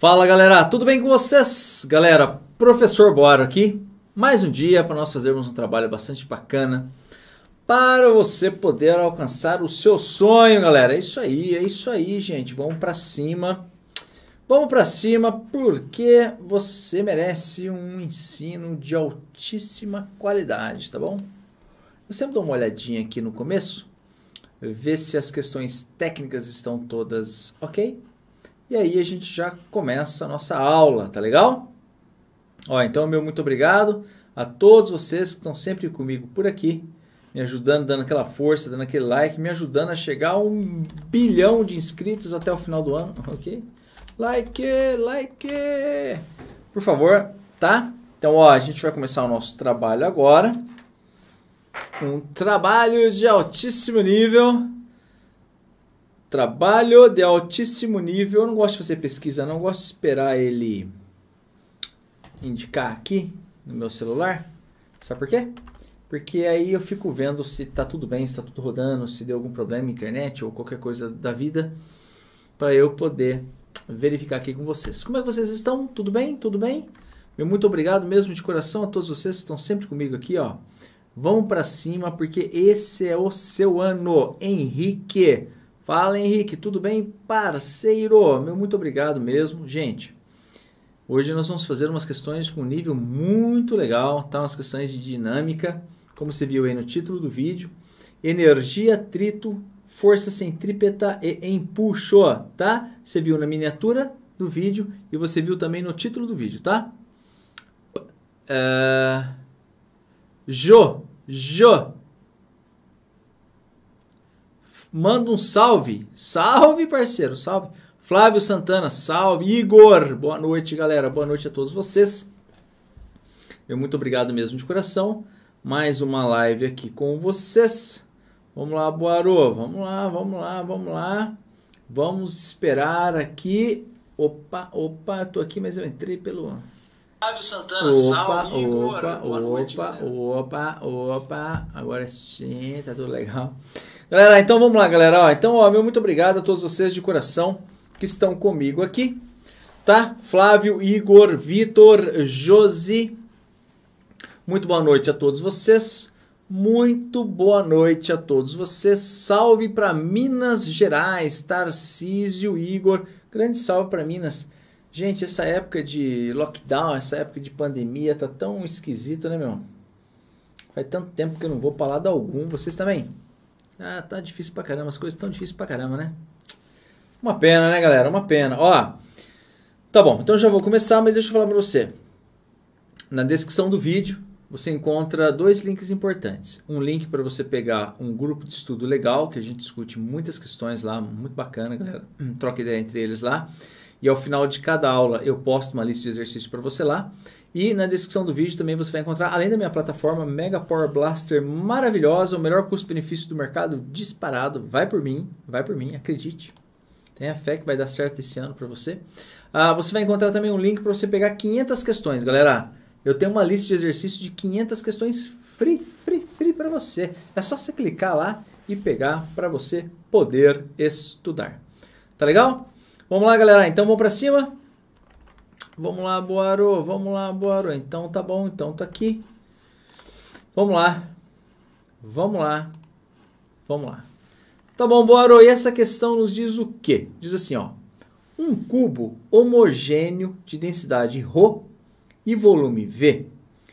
Fala galera, tudo bem com vocês? Galera, professor Boaro aqui. Mais um dia para nós fazermos um trabalho bastante bacana para você poder alcançar o seu sonho, galera. É isso aí, é isso aí, gente. Vamos para cima. Vamos para cima porque você merece um ensino de altíssima qualidade, tá bom? Eu sempre dou uma olhadinha aqui no começo, ver se as questões técnicas estão todas ok e aí a gente já começa a nossa aula, tá legal? Ó, então meu muito obrigado a todos vocês que estão sempre comigo por aqui, me ajudando, dando aquela força, dando aquele like, me ajudando a chegar a um bilhão de inscritos até o final do ano, ok? Like, like! Por favor, tá? Então, ó, a gente vai começar o nosso trabalho agora. Um trabalho de altíssimo nível Trabalho de altíssimo nível. Eu não gosto de fazer pesquisa, não. Eu gosto de esperar ele indicar aqui no meu celular. Sabe por quê? Porque aí eu fico vendo se tá tudo bem, se tá tudo rodando, se deu algum problema na internet ou qualquer coisa da vida, para eu poder verificar aqui com vocês. Como é que vocês estão? Tudo bem? Tudo bem? Meu muito obrigado mesmo de coração a todos vocês que estão sempre comigo aqui, ó. Vamos para cima porque esse é o seu ano, Henrique. Fala Henrique, tudo bem, parceiro? Meu muito obrigado mesmo. Gente, hoje nós vamos fazer umas questões com nível muito legal, tá? Umas questões de dinâmica, como você viu aí no título do vídeo. Energia, atrito, força centrípeta e empuxo, tá? Você viu na miniatura do vídeo e você viu também no título do vídeo, tá? Uh, é... jo, jo, Manda um salve. Salve, parceiro, salve. Flávio Santana, salve. Igor, boa noite, galera. Boa noite a todos vocês. Eu muito obrigado mesmo de coração. Mais uma live aqui com vocês. Vamos lá, Boarô. Vamos lá, vamos lá, vamos lá. Vamos esperar aqui. Opa, opa, tô aqui, mas eu entrei pelo. Flávio Santana, opa, salve, Igor. Opa, noite, opa, galera. opa, opa. Agora sim, tá tudo legal. Galera, então vamos lá, galera. então, ó, meu muito obrigado a todos vocês de coração que estão comigo aqui. Tá? Flávio, Igor, Vitor, Josi. Muito boa noite a todos vocês. Muito boa noite a todos vocês. Salve para Minas Gerais, Tarcísio, Igor. Grande salve para Minas. Gente, essa época de lockdown, essa época de pandemia tá tão esquisito, né, meu? Faz tanto tempo que eu não vou para lado algum. Vocês também? Ah, tá difícil pra caramba, as coisas tão difíceis pra caramba, né? Uma pena, né, galera? Uma pena. Ó, tá bom, então já vou começar, mas deixa eu falar pra você. Na descrição do vídeo você encontra dois links importantes. Um link para você pegar um grupo de estudo legal, que a gente discute muitas questões lá, muito bacana, galera. Troca ideia entre eles lá. E ao final de cada aula eu posto uma lista de exercícios para você lá. E na descrição do vídeo também você vai encontrar, além da minha plataforma Mega Power Blaster maravilhosa, o melhor custo-benefício do mercado disparado. Vai por mim, vai por mim, acredite. Tenha fé que vai dar certo esse ano para você. Ah, você vai encontrar também um link para você pegar 500 questões, galera. Eu tenho uma lista de exercícios de 500 questões free, free, free para você. É só você clicar lá e pegar para você poder estudar. Tá legal? Vamos lá, galera. Então vamos para cima. Vamos lá, Boaro, vamos lá, Boaro. Então tá bom, então tá aqui. Vamos lá. Vamos lá. Vamos lá. Tá bom, Boaro, e essa questão nos diz o quê? Diz assim, ó. Um cubo homogêneo de densidade ρ e volume V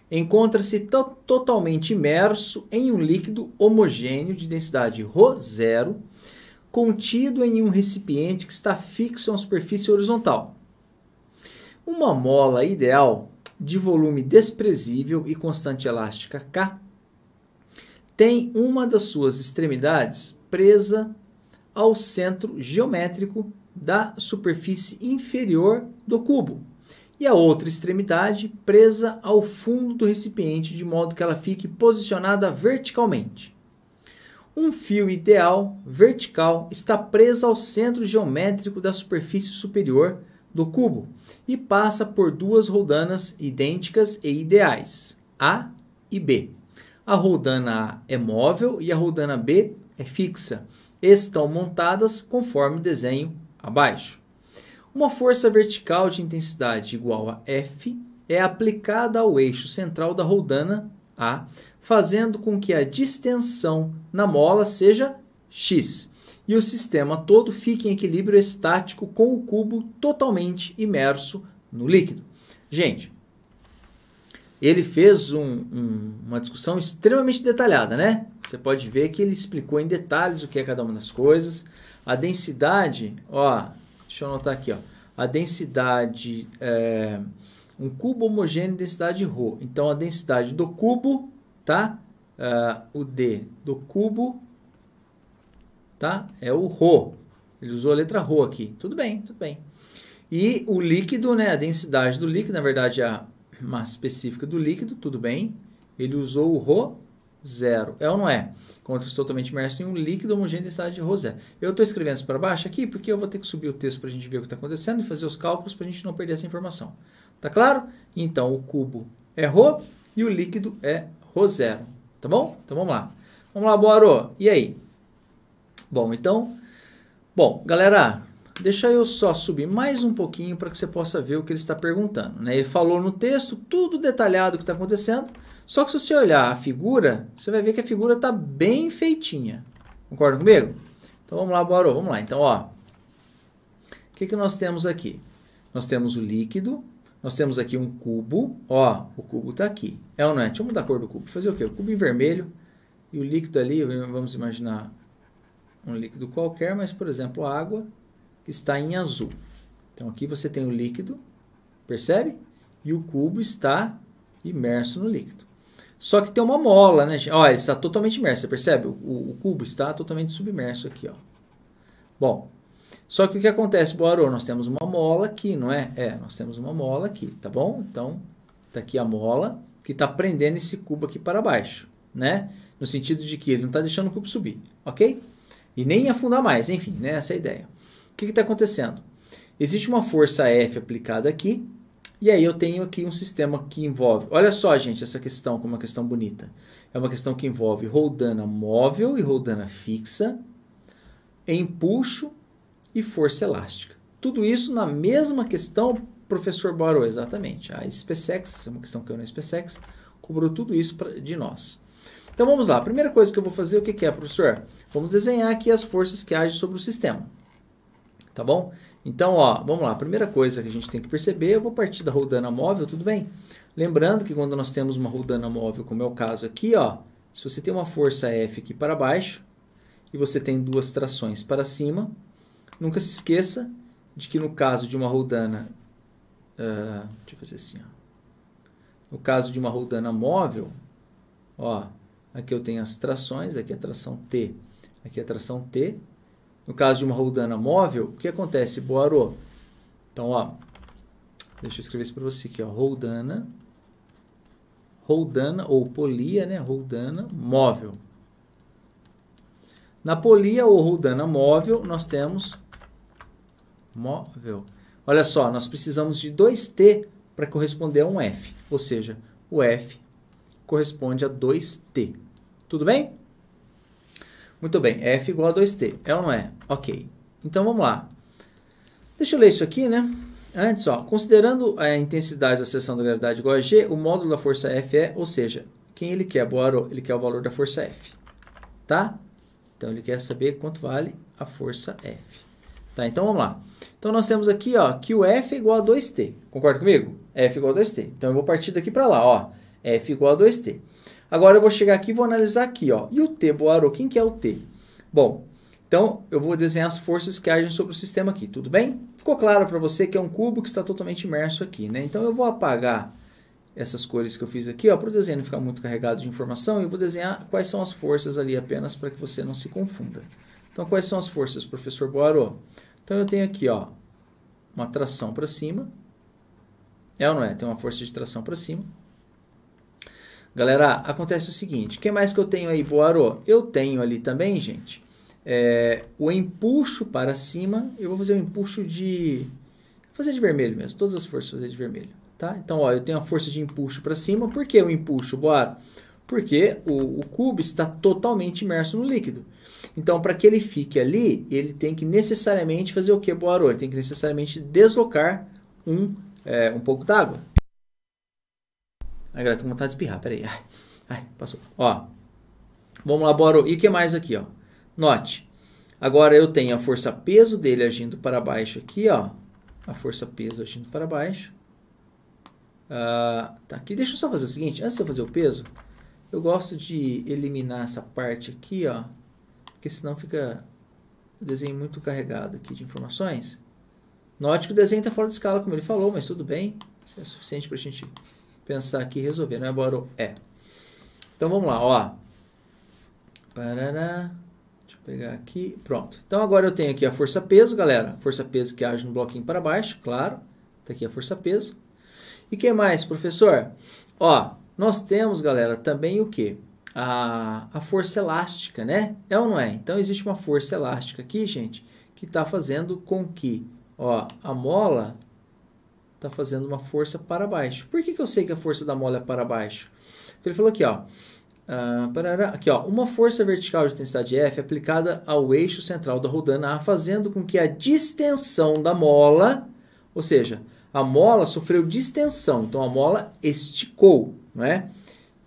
encontra-se to totalmente imerso em um líquido homogêneo de densidade ρ zero, contido em um recipiente que está fixo a uma superfície horizontal. Uma mola ideal de volume desprezível e constante elástica K tem uma das suas extremidades presa ao centro geométrico da superfície inferior do cubo e a outra extremidade presa ao fundo do recipiente de modo que ela fique posicionada verticalmente. Um fio ideal vertical está preso ao centro geométrico da superfície superior do cubo e passa por duas roldanas idênticas e ideais, A e B. A roldana A é móvel e a roldana B é fixa. Estão montadas conforme o desenho abaixo. Uma força vertical de intensidade igual a F é aplicada ao eixo central da roldana A, fazendo com que a distensão na mola seja X e o sistema todo fica em equilíbrio estático com o cubo totalmente imerso no líquido. Gente, ele fez um, um, uma discussão extremamente detalhada, né? Você pode ver que ele explicou em detalhes o que é cada uma das coisas. A densidade, ó, deixa eu anotar aqui, ó. A densidade, é, um cubo homogêneo densidade ρ. Então, a densidade do cubo, tá? Uh, o D do cubo tá? É o Rho. Ele usou a letra Rho aqui. Tudo bem, tudo bem. E o líquido, né? A densidade do líquido, na verdade, a massa específica do líquido, tudo bem. Ele usou o Rho zero. É ou não é? Quando estou totalmente imerso em um líquido homogêneo de densidade de Rho zero. Eu estou escrevendo isso para baixo aqui porque eu vou ter que subir o texto para a gente ver o que está acontecendo e fazer os cálculos para a gente não perder essa informação. Tá claro? Então, o cubo é Rho e o líquido é Rho zero. Tá bom? Então, vamos lá. Vamos lá, Boaro. E aí? Bom, então, bom, galera, deixa eu só subir mais um pouquinho para que você possa ver o que ele está perguntando. Né? Ele falou no texto tudo detalhado o que está acontecendo, só que se você olhar a figura, você vai ver que a figura está bem feitinha. Concorda comigo? Então vamos lá, Barô, vamos lá. Então, ó, o que, que nós temos aqui? Nós temos o líquido, nós temos aqui um cubo, ó, o cubo está aqui. É ou não é? Deixa eu mudar a cor do cubo, fazer o quê? O cubo em vermelho e o líquido ali, vamos imaginar um líquido qualquer, mas por exemplo, a água está em azul. Então aqui você tem o líquido, percebe? E o cubo está imerso no líquido. Só que tem uma mola, né? Olha, ele está totalmente imerso, você percebe? O, o, cubo está totalmente submerso aqui, ó. Bom, só que o que acontece, Boarô? Nós temos uma mola aqui, não é? É, nós temos uma mola aqui, tá bom? Então, tá aqui a mola que está prendendo esse cubo aqui para baixo, né? No sentido de que ele não está deixando o cubo subir, ok? e nem afundar mais. Enfim, né? essa é a ideia. O que está acontecendo? Existe uma força F aplicada aqui, e aí eu tenho aqui um sistema que envolve... Olha só, gente, essa questão como é uma questão bonita. É uma questão que envolve roldana móvel e roldana fixa, empuxo e força elástica. Tudo isso na mesma questão, professor Barô, exatamente. A SpaceX, é uma questão que eu na é SpaceX, cobrou tudo isso pra, de nós. Então vamos lá. A primeira coisa que eu vou fazer, o que, que é, professor? Vamos desenhar aqui as forças que agem sobre o sistema. Tá bom? Então, ó, vamos lá. A primeira coisa que a gente tem que perceber, eu vou partir da roldana móvel, tudo bem? Lembrando que quando nós temos uma roldana móvel, como é o caso aqui, ó, se você tem uma força F aqui para baixo e você tem duas trações para cima, nunca se esqueça de que no caso de uma roldana, uh, deixa eu fazer assim, ó, no caso de uma roldana móvel, ó, Aqui eu tenho as trações, aqui é a tração T, aqui é a tração T. No caso de uma roldana móvel, o que acontece, Boarô? Então, ó, deixa eu escrever isso para você aqui, ó, roldana, roldana ou polia, né, roldana móvel. Na polia ou roldana móvel, nós temos móvel. Olha só, nós precisamos de 2T para corresponder a um F, ou seja, o F corresponde a 2T. Tudo bem? Muito bem, F igual a 2T, é ou não é? Ok, então vamos lá. Deixa eu ler isso aqui, né? Antes, ó, considerando a intensidade da seção da gravidade igual a G, o módulo da força F é, ou seja, quem ele quer? Boaro, ele quer o valor da força F, tá? Então, ele quer saber quanto vale a força F. Tá, então vamos lá. Então, nós temos aqui, ó, que o F é igual a 2T. Concorda comigo? F igual a 2T. Então, eu vou partir daqui para lá, ó. F igual a 2T. Agora eu vou chegar aqui e vou analisar aqui, ó. E o T, Boaro, quem que é o T? Bom, então eu vou desenhar as forças que agem sobre o sistema aqui, tudo bem? Ficou claro para você que é um cubo que está totalmente imerso aqui, né? Então eu vou apagar essas cores que eu fiz aqui, ó, para o desenho não ficar muito carregado de informação, eu vou desenhar quais são as forças ali apenas para que você não se confunda. Então quais são as forças, professor Boaro? Então eu tenho aqui, ó, uma tração para cima. É ou não é? Tem uma força de tração para cima. Galera, acontece o seguinte, o que mais que eu tenho aí, Boarô? Eu tenho ali também, gente, é, o empuxo para cima, eu vou fazer um empuxo de... Vou fazer de vermelho mesmo, todas as forças vou fazer de vermelho, tá? Então, ó, eu tenho a força de empuxo para cima, por que o empuxo, Boarô? Porque o, o cubo está totalmente imerso no líquido. Então, para que ele fique ali, ele tem que necessariamente fazer o que, Boarô? Ele tem que necessariamente deslocar um, é, um pouco d'água. Ai, galera, tô com vontade de espirrar, peraí. Ai, ai, passou. Ó, vamos lá, bora E o que mais aqui, ó? Note, agora eu tenho a força peso dele agindo para baixo aqui, ó. A força peso agindo para baixo. Ah, tá aqui, deixa eu só fazer o seguinte, antes de eu fazer o peso, eu gosto de eliminar essa parte aqui, ó. Porque senão fica o desenho muito carregado aqui de informações. Note que o desenho está fora de escala, como ele falou, mas tudo bem. Isso é suficiente para a gente pensar aqui e resolver, não é o é. Então vamos lá, ó. Parará. Deixa eu pegar aqui. Pronto. Então agora eu tenho aqui a força peso, galera. Força peso que age no bloquinho para baixo, claro. Tá aqui a força peso. E que mais, professor? Ó, nós temos, galera, também o que? A, a força elástica, né? É ou não é? Então existe uma força elástica aqui, gente, que está fazendo com que ó, a mola está fazendo uma força para baixo. Por que, que eu sei que a força da mola é para baixo? Porque ele falou aqui, ó, uh, parará, aqui, ó, uma força vertical de intensidade F é aplicada ao eixo central da rodana A, fazendo com que a distensão da mola, ou seja, a mola sofreu distensão, então a mola esticou, não é?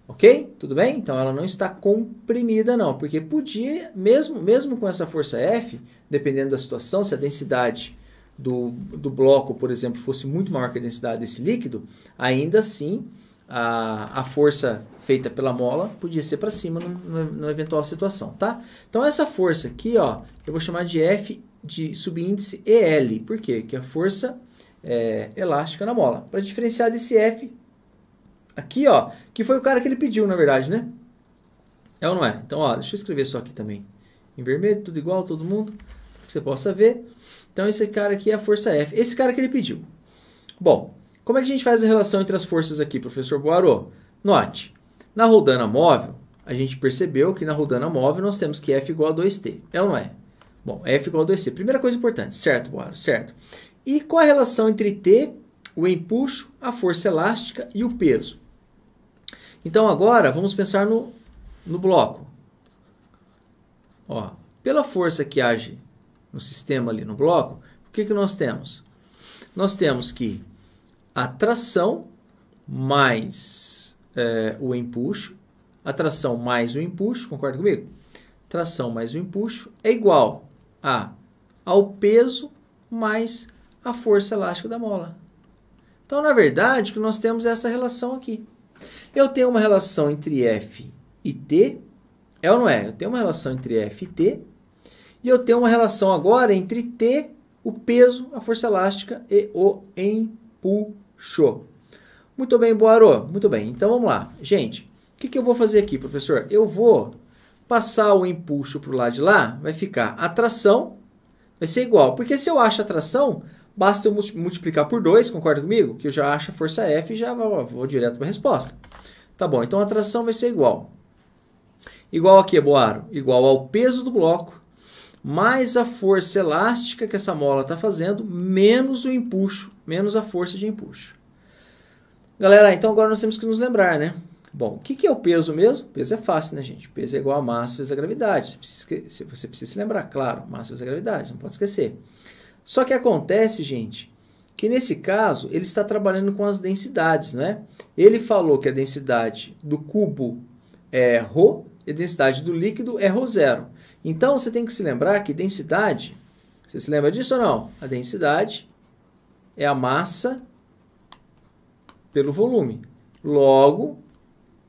Ok? Tudo bem? Então ela não está comprimida não, porque podia, mesmo, mesmo com essa força F, dependendo da situação, se a densidade do, do bloco, por exemplo, fosse muito maior que a densidade desse líquido, ainda assim a, a força feita pela mola podia ser para cima numa eventual situação, tá? Então essa força aqui, ó, eu vou chamar de F de subíndice EL, por quê? Que é a força é, elástica na mola. Para diferenciar desse F aqui, ó, que foi o cara que ele pediu, na verdade, né? É ou não é? Então, ó, deixa eu escrever só aqui também. Em vermelho, tudo igual, todo mundo, que você possa ver. Então esse cara aqui é a força F. Esse cara que ele pediu. Bom, como é que a gente faz a relação entre as forças aqui, professor Boarô? Note, na rodana móvel, a gente percebeu que na rodana móvel nós temos que F igual a 2T. É ou não é? Bom, F igual a 2T. Primeira coisa importante, certo, Boarô? Certo. E qual a relação entre T, o empuxo, a força elástica e o peso? Então agora vamos pensar no, no bloco. Ó, pela força que age no sistema ali no bloco, o que, que nós temos? Nós temos que a tração mais é, o empuxo, a tração mais o empuxo, concorda comigo? Tração mais o empuxo é igual a ao peso mais a força elástica da mola. Então, na verdade, o que nós temos é essa relação aqui. Eu tenho uma relação entre F e T, é ou não é? Eu tenho uma relação entre F e T, e eu tenho uma relação agora entre T, o peso, a força elástica e o empuxo. Muito bem, Boarô. Muito bem. Então vamos lá. Gente, o que, que eu vou fazer aqui, professor? Eu vou passar o empuxo para o lado de lá, vai ficar atração, vai ser igual. Porque se eu acho atração, basta eu multiplicar por 2, concorda comigo? Que eu já acho a força F e já vou, vou direto para a resposta. Tá bom, então a atração vai ser igual. Igual aqui, Boaro, igual ao peso do bloco mais a força elástica que essa mola está fazendo, menos o empuxo, menos a força de empuxo. Galera, então agora nós temos que nos lembrar, né? Bom, o que, que é o peso mesmo? peso é fácil, né, gente? peso é igual a massa vezes a gravidade. Você precisa, você precisa se lembrar, claro, massa vezes a gravidade, não pode esquecer. Só que acontece, gente, que nesse caso ele está trabalhando com as densidades, né? Ele falou que a densidade do cubo é ρ e a densidade do líquido é ρ zero. Então você tem que se lembrar que densidade, você se lembra disso ou não? A densidade é a massa pelo volume. Logo,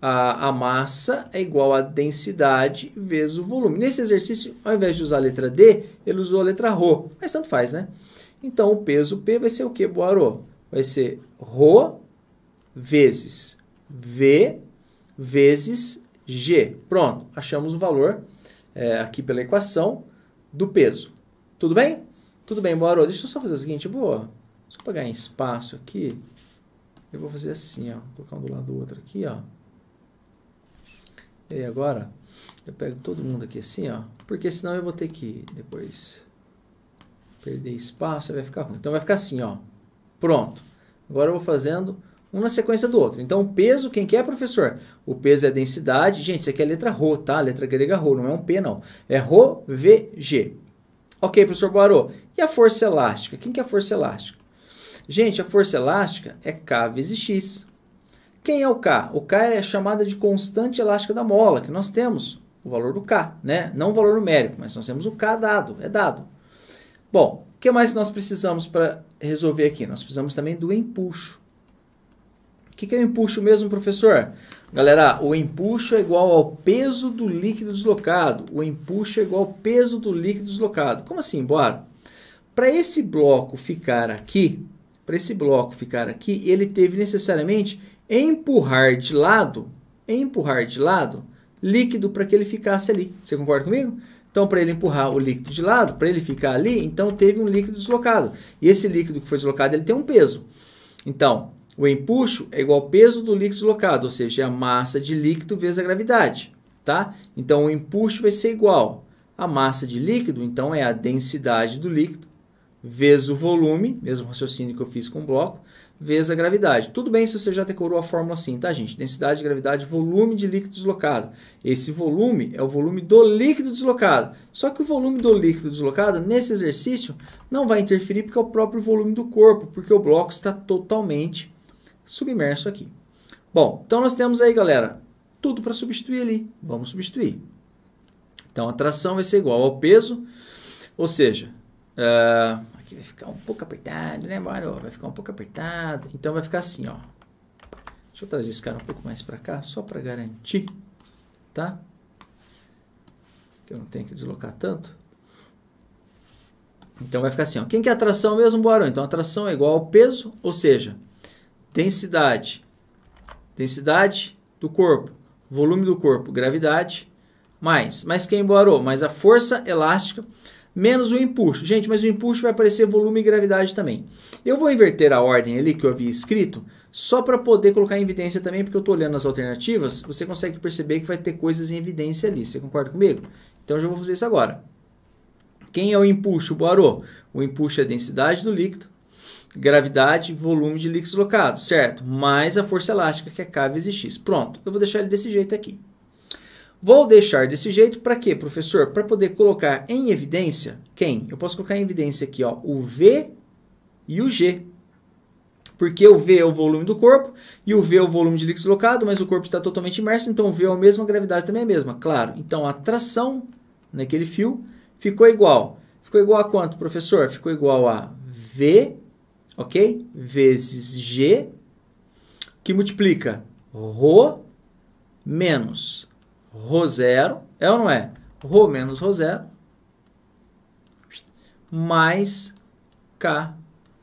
a, a massa é igual à densidade vezes o volume. Nesse exercício, ao invés de usar a letra D, ele usou a letra Rho, mas tanto faz, né? Então, o peso P vai ser o que, Boarô? Vai ser Rho vezes V vezes G. Pronto, achamos o valor é, aqui pela equação do peso. Tudo bem? Tudo bem, boa Deixa eu só fazer o seguinte, vou só pegar em espaço aqui. Eu vou fazer assim, ó. Colocar um do lado do outro aqui, ó. E aí agora eu pego todo mundo aqui assim, ó. Porque senão eu vou ter que depois perder espaço, vai ficar ruim. Então vai ficar assim, ó. Pronto. Agora eu vou fazendo um na sequência do outro. Então, o peso, quem que é, professor? O peso é a densidade. Gente, isso aqui é a letra Rho, tá? A letra grega Rho, não é um P, não. É Rho v g Ok, professor Boarô. E a força elástica? Quem que é a força elástica? Gente, a força elástica é K vezes X. Quem é o K? O K é chamada de constante elástica da mola, que nós temos o valor do K, né? Não o valor numérico, mas nós temos o K dado, é dado. Bom, o que mais nós precisamos para resolver aqui? Nós precisamos também do empuxo que, que é o empuxo mesmo, professor? Galera, o empuxo é igual ao peso do líquido deslocado. O empuxo é igual ao peso do líquido deslocado. Como assim, bora? Para esse bloco ficar aqui, para esse bloco ficar aqui, ele teve necessariamente empurrar de lado, empurrar de lado, líquido para que ele ficasse ali. Você concorda comigo? Então, para ele empurrar o líquido de lado, para ele ficar ali, então teve um líquido deslocado. E esse líquido que foi deslocado, ele tem um peso. Então, o empuxo é igual ao peso do líquido deslocado, ou seja, é a massa de líquido vezes a gravidade, tá? Então, o empuxo vai ser igual à massa de líquido, então é a densidade do líquido, vezes o volume, mesmo raciocínio que eu fiz com o bloco, vezes a gravidade. Tudo bem se você já decorou a fórmula assim, tá, gente? Densidade, gravidade, volume de líquido deslocado. Esse volume é o volume do líquido deslocado. Só que o volume do líquido deslocado, nesse exercício, não vai interferir porque é o próprio volume do corpo, porque o bloco está totalmente submerso aqui. Bom, então nós temos aí, galera, tudo para substituir ali. Vamos substituir. Então, a tração vai ser igual ao peso, ou seja, eh, aqui vai ficar um pouco apertado, né, Mário? Vai ficar um pouco apertado. Então, vai ficar assim, ó. Deixa eu trazer esse cara um pouco mais para cá, só para garantir, tá? Que eu não tenho que deslocar tanto. Então, vai ficar assim, ó. Quem que é a tração mesmo, Barão? Então, a tração é igual ao peso, ou seja, densidade, densidade do corpo, volume do corpo, gravidade, mais, mais quem emboarou, mais a força elástica, menos o empuxo. Gente, mas o empuxo vai aparecer volume e gravidade também. Eu vou inverter a ordem ali que eu havia escrito, só para poder colocar em evidência também, porque eu estou olhando as alternativas, você consegue perceber que vai ter coisas em evidência ali. Você concorda comigo? Então, eu já vou fazer isso agora. Quem é o empuxo, Boarô? O empuxo é a densidade do líquido gravidade, volume de líquido deslocado, certo? Mais a força elástica, que é K vezes X. Pronto, eu vou deixar ele desse jeito aqui. Vou deixar desse jeito para quê, professor? Para poder colocar em evidência quem? Eu posso colocar em evidência aqui ó, o V e o G. Porque o V é o volume do corpo e o V é o volume de líquido deslocado, mas o corpo está totalmente imerso, então o V é o mesmo, a gravidade também é a mesma. Claro, então a tração naquele fio ficou igual. Ficou igual a quanto, professor? Ficou igual a V ok? Vezes G, que multiplica Rho menos Rho zero, é ou não é? Rho menos Rho zero, mais K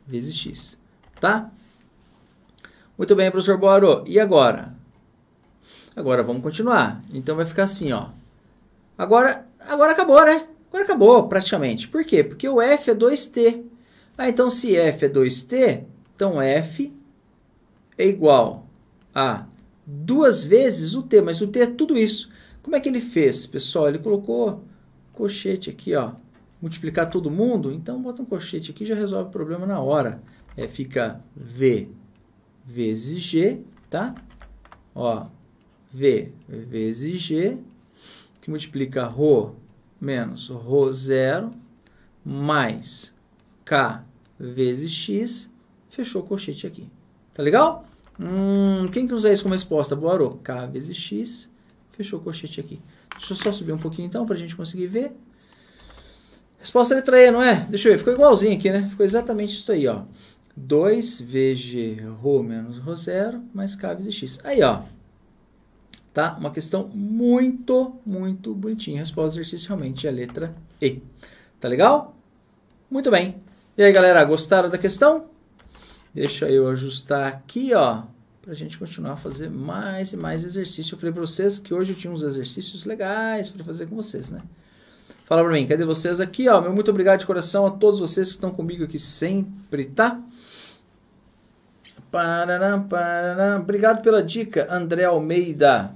vezes X, tá? Muito bem, professor Boaro. E agora? Agora vamos continuar. Então vai ficar assim, ó. Agora, agora acabou, né? Agora acabou, praticamente. Por quê? Porque o F é 2T. Ah, então se f é 2t, então f é igual a duas vezes o t, mas o t é tudo isso. Como é que ele fez, pessoal? Ele colocou colchete aqui, ó. Multiplicar todo mundo, então bota um colchete aqui já resolve o problema na hora. É, fica v vezes g, tá? Ó, v vezes g, que multiplica ρ menos ρ zero, mais k vezes x, fechou o colchete aqui. Tá legal? Hum, quem que usa isso como resposta? Boarô. K vezes x, fechou o colchete aqui. Deixa eu só subir um pouquinho então, para a gente conseguir ver. Resposta letra E, não é? Deixa eu ver, ficou igualzinho aqui, né? Ficou exatamente isso aí, ó. 2 vezes ρ menos ρ zero mais K vezes X. Aí, ó. Tá? Uma questão muito, muito bonitinha. Resposta do exercício realmente é a letra E. Tá legal? Muito bem. E aí, galera, gostaram da questão? Deixa eu ajustar aqui, ó, pra gente continuar a fazer mais e mais exercícios. Eu falei pra vocês que hoje eu tinha uns exercícios legais para fazer com vocês, né? Fala pra mim, cadê vocês aqui, ó? Meu muito obrigado de coração a todos vocês que estão comigo aqui sempre, tá? Paraná, paraná. Obrigado pela dica, André Almeida.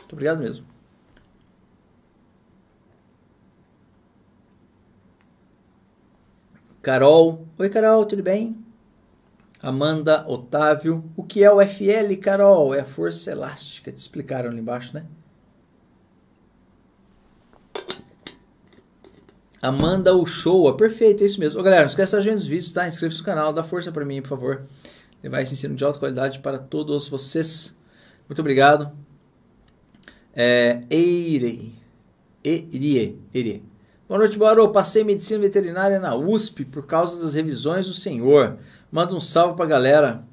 Muito obrigado mesmo. Carol. Oi, Carol, tudo bem? Amanda, Otávio. O que é o FL, Carol? É a força elástica. Te explicaram ali embaixo, né? Amanda Uchoa. É perfeito, é isso mesmo. Ô, galera, não esquece de estar nos vídeos, tá? Inscreva-se no canal, dá força para mim, por favor. Levar esse ensino de alta qualidade para todos vocês. Muito obrigado. É, Eirei. Eirie. Eirie. Boa noite, Barô. Passei medicina veterinária na USP por causa das revisões do senhor. Manda um salve pra galera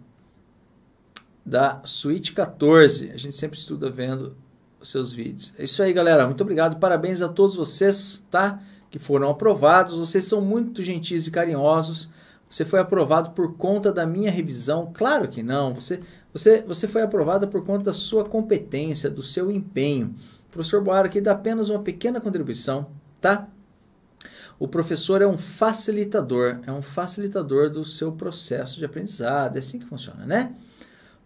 da Suíte 14. A gente sempre estuda vendo os seus vídeos. É isso aí, galera. Muito obrigado. Parabéns a todos vocês, tá? Que foram aprovados. Vocês são muito gentis e carinhosos. Você foi aprovado por conta da minha revisão? Claro que não. Você, você, você foi aprovado por conta da sua competência, do seu empenho. O professor Boaro aqui dá apenas uma pequena contribuição, tá? O professor é um facilitador, é um facilitador do seu processo de aprendizado. É assim que funciona, né?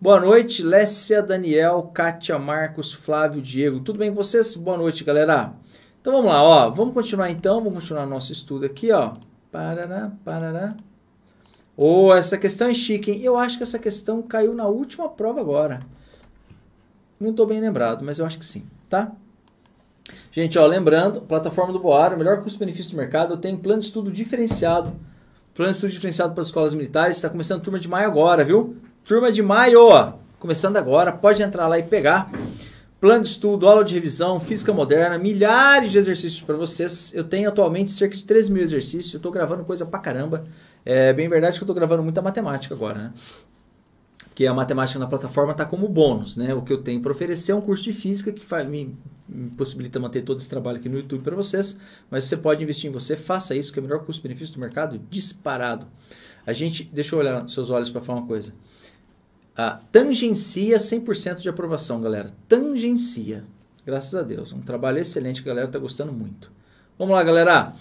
Boa noite, Lécia, Daniel, Kátia, Marcos, Flávio, Diego. Tudo bem com vocês? Boa noite, galera. Então vamos lá, ó. Vamos continuar então, vamos continuar nosso estudo aqui, ó. Parará, parará. Oh, essa questão é chique, hein? Eu acho que essa questão caiu na última prova agora. Não estou bem lembrado, mas eu acho que sim, tá? Gente, ó, lembrando, plataforma do Boara, melhor custo-benefício do mercado, eu tenho plano de estudo diferenciado. Plano de estudo diferenciado para as escolas militares, está começando turma de maio agora, viu? Turma de maio, ó, começando agora, pode entrar lá e pegar. Plano de estudo, aula de revisão, física moderna, milhares de exercícios para vocês. Eu tenho atualmente cerca de 3 mil exercícios, eu estou gravando coisa pra caramba. É bem verdade que eu estou gravando muita matemática agora, né? porque a matemática na plataforma está como bônus, né? O que eu tenho para oferecer é um curso de física que me, me possibilita manter todo esse trabalho aqui no YouTube para vocês, mas você pode investir em você, faça isso, que é o melhor custo-benefício do mercado disparado. A gente, deixa eu olhar nos seus olhos para falar uma coisa. Ah, tangencia 100% de aprovação, galera. Tangencia. Graças a Deus. Um trabalho excelente que a galera está gostando muito. Vamos lá, galera.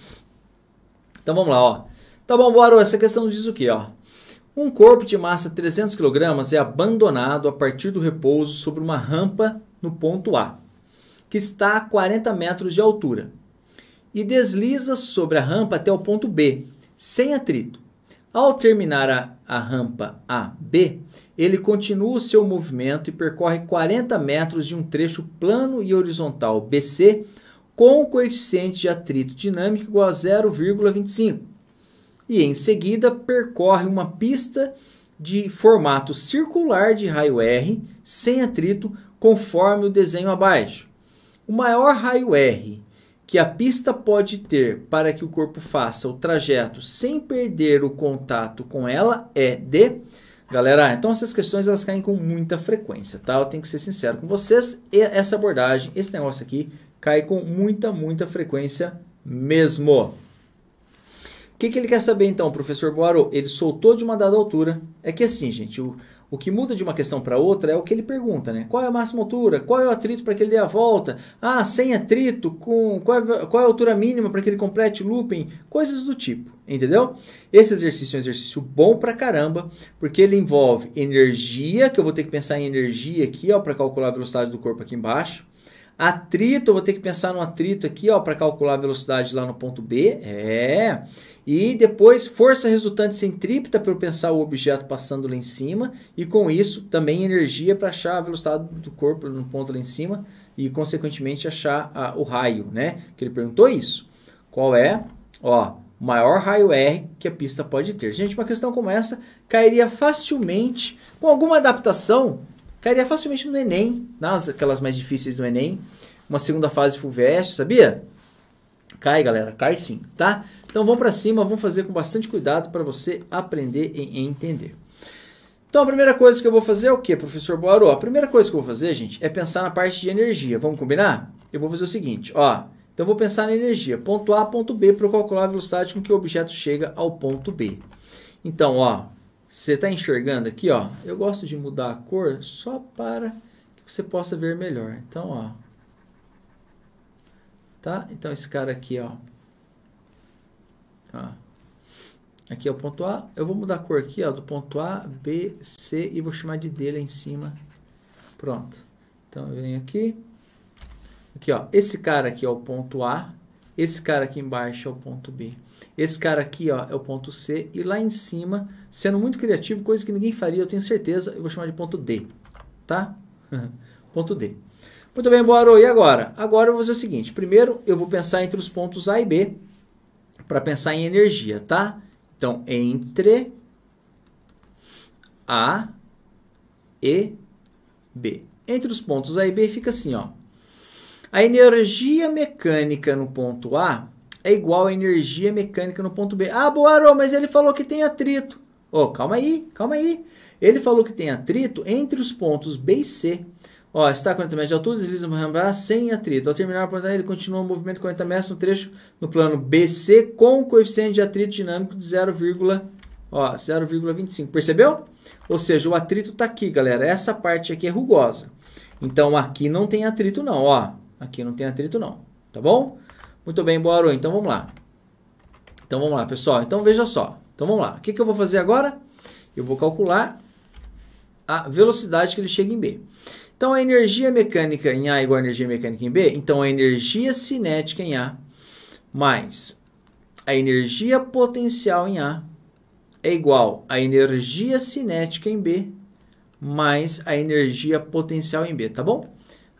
Então vamos lá, ó. Tá bom, bora. essa questão diz o quê, ó? Um corpo de massa 300 kg é abandonado a partir do repouso sobre uma rampa no ponto A, que está a 40 metros de altura, e desliza sobre a rampa até o ponto B, sem atrito. Ao terminar a, a rampa AB, ele continua o seu movimento e percorre 40 metros de um trecho plano e horizontal BC com o coeficiente de atrito dinâmico igual a 0,25 e em seguida percorre uma pista de formato circular de raio R sem atrito conforme o desenho abaixo. O maior raio R que a pista pode ter para que o corpo faça o trajeto sem perder o contato com ela é de Galera, então essas questões elas caem com muita frequência, tá? Eu tenho que ser sincero com vocês, essa abordagem, esse negócio aqui cai com muita, muita frequência mesmo. O que, que ele quer saber então, professor Boaro? Ele soltou de uma dada altura. É que assim, gente, o, o que muda de uma questão para outra é o que ele pergunta, né? Qual é a máxima altura? Qual é o atrito para que ele dê a volta? Ah, sem atrito, com qual é, qual é a altura mínima para que ele complete o looping? Coisas do tipo, entendeu? Esse exercício é um exercício bom pra caramba, porque ele envolve energia, que eu vou ter que pensar em energia aqui, ó, para calcular a velocidade do corpo aqui embaixo. Atrito, vou ter que pensar no atrito aqui, ó, para calcular a velocidade lá no ponto B. É. E depois força resultante centrípeta para eu pensar o objeto passando lá em cima e com isso também energia para achar a velocidade do corpo no ponto lá em cima e consequentemente achar a, o raio, né? Que ele perguntou isso. Qual é? Ó, maior raio R que a pista pode ter. Gente, uma questão como essa cairia facilmente com alguma adaptação Cairia facilmente no Enem, nas aquelas mais difíceis do Enem. Uma segunda fase Fulvestre, sabia? Cai, galera, cai sim, tá? Então vamos para cima, vamos fazer com bastante cuidado para você aprender e entender. Então a primeira coisa que eu vou fazer é o que, professor Boaro? A primeira coisa que eu vou fazer, gente, é pensar na parte de energia. Vamos combinar? Eu vou fazer o seguinte, ó. Então eu vou pensar na energia, ponto A, ponto B, para eu calcular a velocidade com que o objeto chega ao ponto B. Então, ó, você está enxergando aqui, ó. Eu gosto de mudar a cor só para que você possa ver melhor. Então, ó. Tá? Então, esse cara aqui, ó. ó. Aqui é o ponto A. Eu vou mudar a cor aqui, ó. Do ponto A, B, C e vou chamar de D lá em cima. Pronto. Então, eu venho aqui. Aqui, ó. Esse cara aqui é o ponto A. Esse cara aqui embaixo é o ponto B. Esse cara aqui ó, é o ponto C e lá em cima, sendo muito criativo, coisa que ninguém faria, eu tenho certeza, eu vou chamar de ponto D, tá? ponto D. Muito bem, Boaro, e agora? Agora eu vou fazer o seguinte, primeiro eu vou pensar entre os pontos A e B para pensar em energia, tá? Então, entre A e B. Entre os pontos A e B fica assim, ó. A energia mecânica no ponto A é igual a energia mecânica no ponto B. Ah, arou, mas ele falou que tem atrito. Oh, calma aí, calma aí. Ele falou que tem atrito entre os pontos B e C. Ó, está a 40 metros de altura, desliza o lembrar, sem atrito. Ao terminar a planta, ele continua o movimento 40 metros no trecho no plano BC com coeficiente de atrito dinâmico de 0,25. Percebeu? Ou seja, o atrito está aqui, galera. Essa parte aqui é rugosa. Então, aqui não tem atrito não, ó. Aqui não tem atrito não, tá bom? Muito bem, Boaro. Então vamos lá. Então vamos lá, pessoal. Então veja só. Então vamos lá. O que, que eu vou fazer agora? Eu vou calcular a velocidade que ele chega em B. Então a energia mecânica em A é igual a energia mecânica em B. Então a energia cinética em A mais a energia potencial em A é igual a energia cinética em B mais a energia potencial em B, tá bom?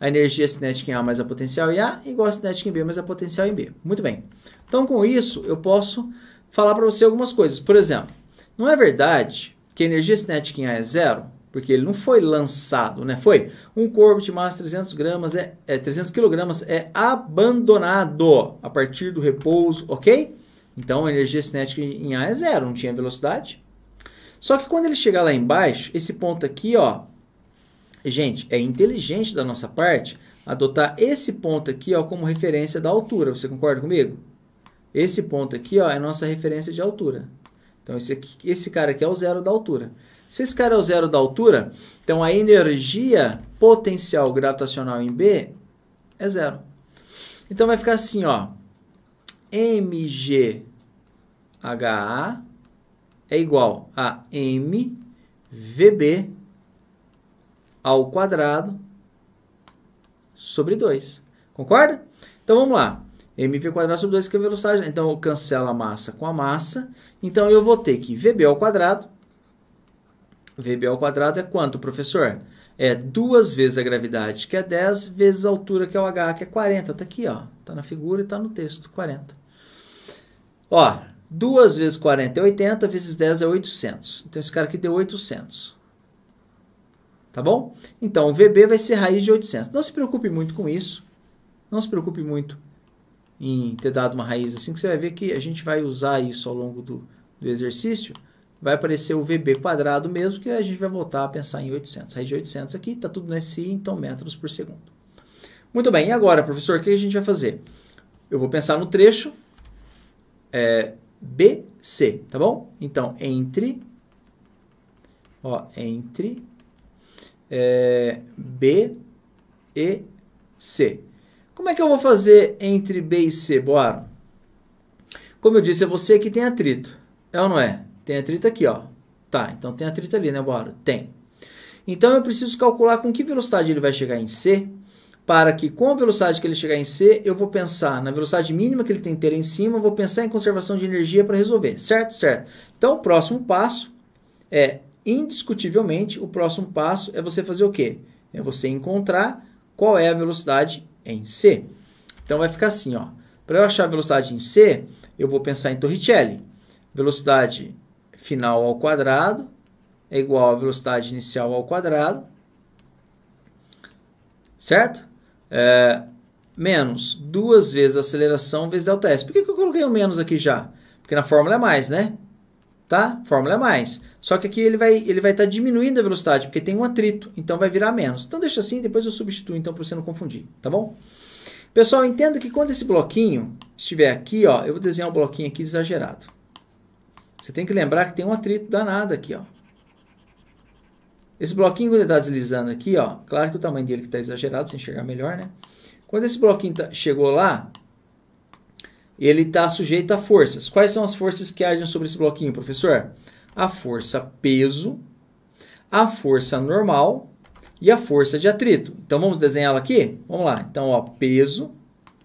a energia cinética em A mais a potencial em A igual a cinética em B mais a potencial em B. Muito bem. Então, com isso, eu posso falar para você algumas coisas. Por exemplo, não é verdade que a energia cinética em A é zero? Porque ele não foi lançado, né? Foi. Um corpo de massa 300 gramas é, é 300 quilogramas é abandonado a partir do repouso, ok? Então, a energia cinética em A é zero, não tinha velocidade. Só que quando ele chegar lá embaixo, esse ponto aqui, ó, Gente, é inteligente da nossa parte adotar esse ponto aqui ó, como referência da altura. Você concorda comigo? Esse ponto aqui ó, é nossa referência de altura. Então, esse, aqui, esse cara aqui é o zero da altura. Se esse cara é o zero da altura, então a energia potencial gravitacional em B é zero. Então, vai ficar assim, ó. MGHA é igual a MVB ao quadrado sobre 2. Concorda? Então vamos lá. mv quadrado sobre 2 que é a velocidade. Então eu cancelo a massa com a massa. Então eu vou ter que vb ao quadrado. vb ao quadrado é quanto, professor? É duas vezes a gravidade, que é 10, vezes a altura, que é o h, que é 40. Está aqui, ó. Está na figura e está no texto, 40. Ó, 2 vezes 40 é 80, vezes 10 é 800. Então, esse cara aqui deu 800 tá bom? Então, o VB vai ser raiz de 800. Não se preocupe muito com isso, não se preocupe muito em ter dado uma raiz assim, que você vai ver que a gente vai usar isso ao longo do, do exercício, vai aparecer o VB quadrado mesmo, que a gente vai voltar a pensar em 800. Raiz de 800 aqui, está tudo nesse então metros por segundo. Muito bem, e agora, professor, o que a gente vai fazer? Eu vou pensar no trecho é, BC, tá bom? Então, entre, ó, entre é, B e C. Como é que eu vou fazer entre B e C, Boaro? Como eu disse, é você que tem atrito. É ou não é? Tem atrito aqui, ó. Tá, então tem atrito ali, né, Boaro? Tem. Então eu preciso calcular com que velocidade ele vai chegar em C, para que com a velocidade que ele chegar em C, eu vou pensar na velocidade mínima que ele tem que ter em cima, vou pensar em conservação de energia para resolver, certo? Certo. Então o próximo passo é indiscutivelmente, o próximo passo é você fazer o quê? É você encontrar qual é a velocidade em C. Então vai ficar assim, ó. Para eu achar a velocidade em C, eu vou pensar em Torricelli. Velocidade final ao quadrado é igual à velocidade inicial ao quadrado, certo? É, menos duas vezes a aceleração vezes delta Por que, que eu coloquei o menos aqui já? Porque na fórmula é mais, né? tá? Fórmula é mais. Só que aqui ele vai ele vai estar tá diminuindo a velocidade, porque tem um atrito, então vai virar menos. Então deixa assim, depois eu substituo então para você não confundir, tá bom? Pessoal, entenda que quando esse bloquinho estiver aqui, ó, eu vou desenhar um bloquinho aqui exagerado. Você tem que lembrar que tem um atrito danado aqui, ó. Esse bloquinho quando ele está deslizando aqui, ó, claro que o tamanho dele que está exagerado, você enxergar melhor, né? Quando esse bloquinho tá, chegou lá, ele está sujeito a forças. Quais são as forças que agem sobre esse bloquinho, professor? A força peso, a força normal e a força de atrito. Então, vamos desenhá-la aqui? Vamos lá. Então, ó, peso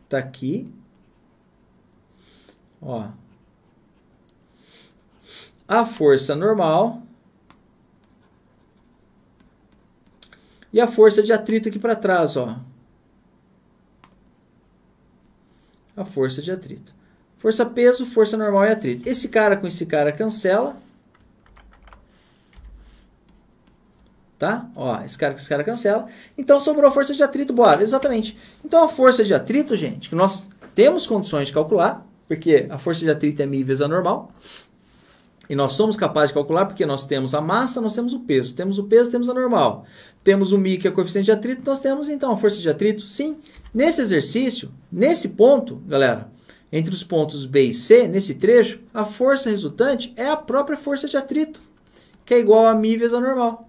está aqui. Ó. A força normal e a força de atrito aqui para trás, ó. a força de atrito. Força peso, força normal e atrito. Esse cara com esse cara cancela. Tá? Ó, esse cara com esse cara cancela. Então sobrou a força de atrito, bora. Exatamente. Então a força de atrito, gente, que nós temos condições de calcular, porque a força de atrito é mi vezes a normal. E nós somos capazes de calcular porque nós temos a massa, nós temos o peso. Temos o peso, temos a normal. Temos o μ, que é o coeficiente de atrito, nós temos então a força de atrito. Sim, nesse exercício, nesse ponto, galera, entre os pontos B e C, nesse trecho, a força resultante é a própria força de atrito, que é igual a μ vezes a normal.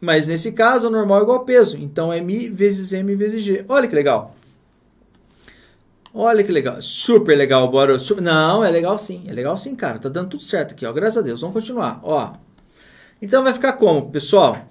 Mas nesse caso, a normal é igual a peso. Então é μ vezes m vezes g. Olha que legal. Olha que legal. Super legal, bora. Super... Não, é legal sim. É legal sim, cara. Tá dando tudo certo aqui, ó. Graças a Deus. Vamos continuar, ó. Então vai ficar como, pessoal?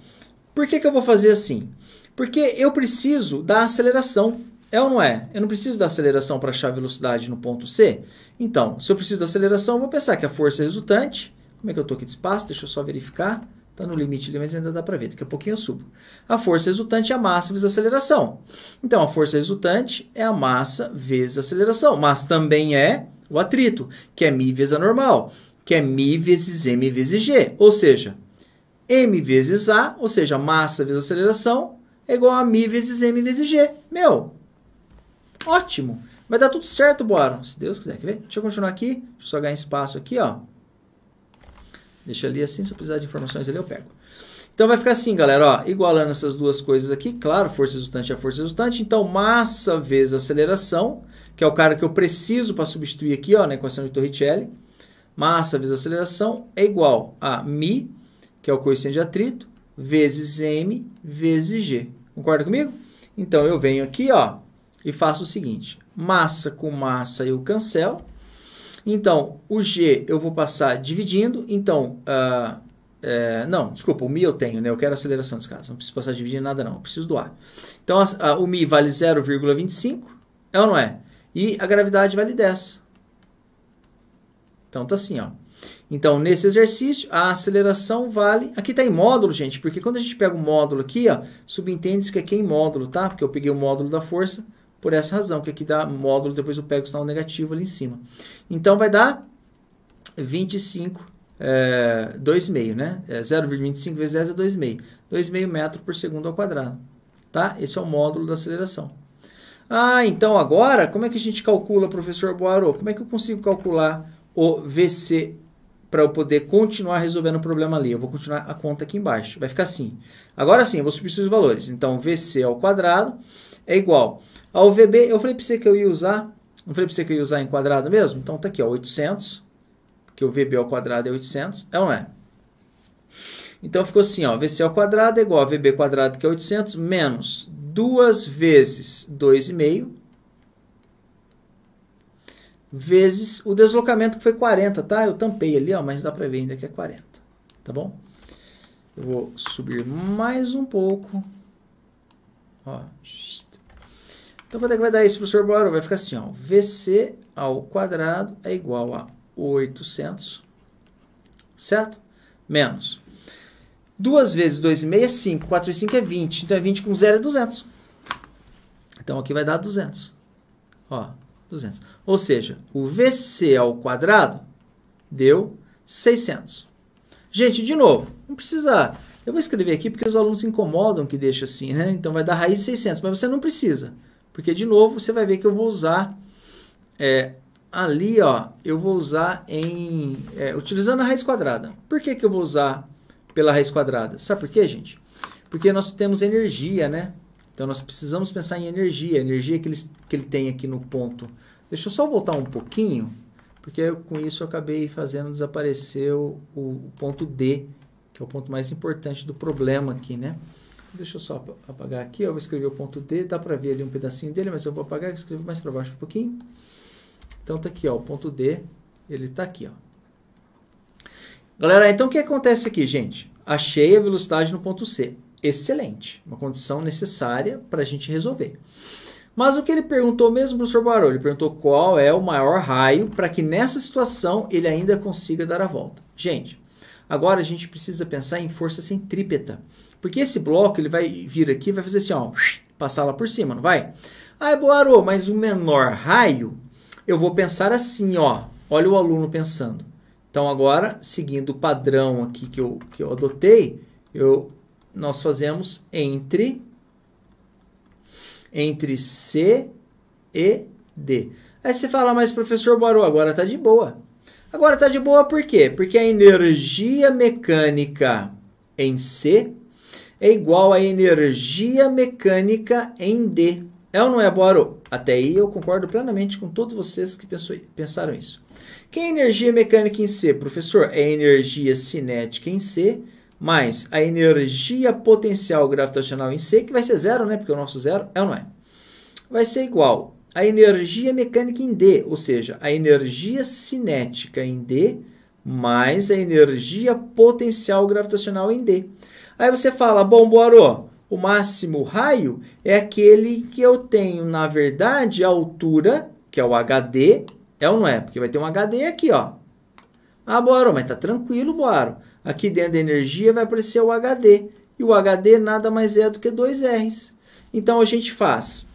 Por que, que eu vou fazer assim? Porque eu preciso da aceleração. É ou não é? Eu não preciso da aceleração para achar a velocidade no ponto C? Então, se eu preciso da aceleração, eu vou pensar que a força é resultante... Como é que eu estou aqui de espaço? Deixa eu só verificar. Está no limite, mas ainda dá para ver. Daqui a pouquinho eu subo. A força resultante é a massa vezes a aceleração. Então, a força resultante é a massa vezes a aceleração. Mas também é o atrito, que é mi vezes a normal, que é mi vezes m vezes g. Ou seja, m vezes a, ou seja, massa vezes aceleração, é igual a mi vezes m vezes g. Meu, ótimo. Vai dar tudo certo, Boron, Se Deus quiser. Quer ver? Deixa eu continuar aqui. Deixa eu só ganhar espaço aqui, ó. Deixa ali assim, se eu precisar de informações ali eu pego. Então vai ficar assim, galera, ó, igualando essas duas coisas aqui, claro, força resultante é força resultante, então massa vezes aceleração, que é o cara que eu preciso para substituir aqui, ó, na equação de Torricelli, massa vezes aceleração é igual a μ, que é o coeficiente de atrito, vezes m vezes g. Concorda comigo? Então eu venho aqui, ó, e faço o seguinte: massa com massa eu cancelo então, o G eu vou passar dividindo, então... Uh, é, não, desculpa, o Mi eu tenho, né? Eu quero aceleração nesse caso. Não preciso passar dividindo nada, não. Eu preciso do A. Então, a, a, ah, o Mi vale 0,25, é ou não é? E a gravidade vale 10. Então, tá assim, ó. Então, nesse exercício, a aceleração vale... Aqui está em módulo, gente, porque quando a gente pega o módulo aqui, ó, subentende-se que aqui é em módulo, tá? Porque eu peguei o módulo da força, por essa razão, que aqui dá módulo, depois eu pego o sinal negativo ali em cima. Então vai dar 25, é, 2,5, né? É 0,25 vezes 10 é 2,5. 2,5 metro por segundo ao quadrado, tá? Esse é o módulo da aceleração. Ah, então agora, como é que a gente calcula, professor Boaro? Como é que eu consigo calcular o VC para eu poder continuar resolvendo o problema ali? Eu vou continuar a conta aqui embaixo. Vai ficar assim. Agora sim, eu vou substituir os valores. Então, VC ao quadrado é igual a UVB, eu falei para você que eu ia usar, não falei para você que eu ia usar em quadrado mesmo? Então tá aqui, ó, 800, porque o VB ao quadrado é 800, é ou não é? Então ficou assim, ó, VC ao quadrado é igual a VB quadrado que é 800, menos 2 vezes 2,5, vezes o deslocamento que foi 40, tá? Eu tampei ali, ó, mas dá para ver ainda que é 40, tá bom? Eu vou subir mais um pouco, ó, então, quanto é que vai dar isso para o senhor Boaro? Vai ficar assim, ó, VC ao quadrado é igual a 800, certo? Menos 2 vezes 2,5 é 5, 4 e 5 é 20, então é 20 com 0 é 200. Então aqui vai dar 200. Ó, 200. Ou seja, o VC ao quadrado deu 600. Gente, de novo, não precisa... Eu vou escrever aqui porque os alunos se incomodam que deixa assim, né? Então vai dar raiz de 600, mas você não precisa. Porque, de novo, você vai ver que eu vou usar é, ali, ó, eu vou usar em... É, utilizando a raiz quadrada. Por que, que eu vou usar pela raiz quadrada? Sabe por quê, gente? Porque nós temos energia, né? Então, nós precisamos pensar em energia. A energia que ele, que ele tem aqui no ponto. Deixa eu só voltar um pouquinho, porque eu, com isso eu acabei fazendo desaparecer o, o ponto D, que é o ponto mais importante do problema aqui, né? deixa eu só apagar aqui, eu vou escrever o ponto D, dá para ver ali um pedacinho dele, mas eu vou apagar e escrevo mais para baixo um pouquinho. Então tá aqui, ó, o ponto D, ele tá aqui, ó. Galera, então o que acontece aqui, gente? Achei a velocidade no ponto C. Excelente, uma condição necessária para a gente resolver. Mas o que ele perguntou mesmo, professor Barol? Ele perguntou qual é o maior raio para que nessa situação ele ainda consiga dar a volta. Gente, Agora a gente precisa pensar em força centrípeta, porque esse bloco ele vai vir aqui vai fazer assim, ó, passar lá por cima, não vai? Ah, Boaro, mas o menor raio, eu vou pensar assim, ó. Olha o aluno pensando. Então agora, seguindo o padrão aqui que eu, que eu adotei, eu, nós fazemos entre, entre C e D. Aí você fala, ah, mas professor Boaro, agora tá de boa. Agora está de boa por quê? Porque a energia mecânica em C é igual à energia mecânica em D. É ou não é, Boro? Até aí eu concordo plenamente com todos vocês que pensou, pensaram isso. Que é energia mecânica em C, professor? É energia cinética em C mais a energia potencial gravitacional em C, que vai ser zero, né? Porque o nosso zero é ou não é? Vai ser igual a energia mecânica em D, ou seja, a energia cinética em D mais a energia potencial gravitacional em D. Aí você fala, bom, Boarô, o máximo raio é aquele que eu tenho, na verdade, a altura, que é o HD, é ou não é? Porque vai ter um HD aqui, ó. Ah, Boarô, mas tá tranquilo, Boarô. Aqui dentro da energia vai aparecer o HD. E o HD nada mais é do que dois R's. Então a gente faz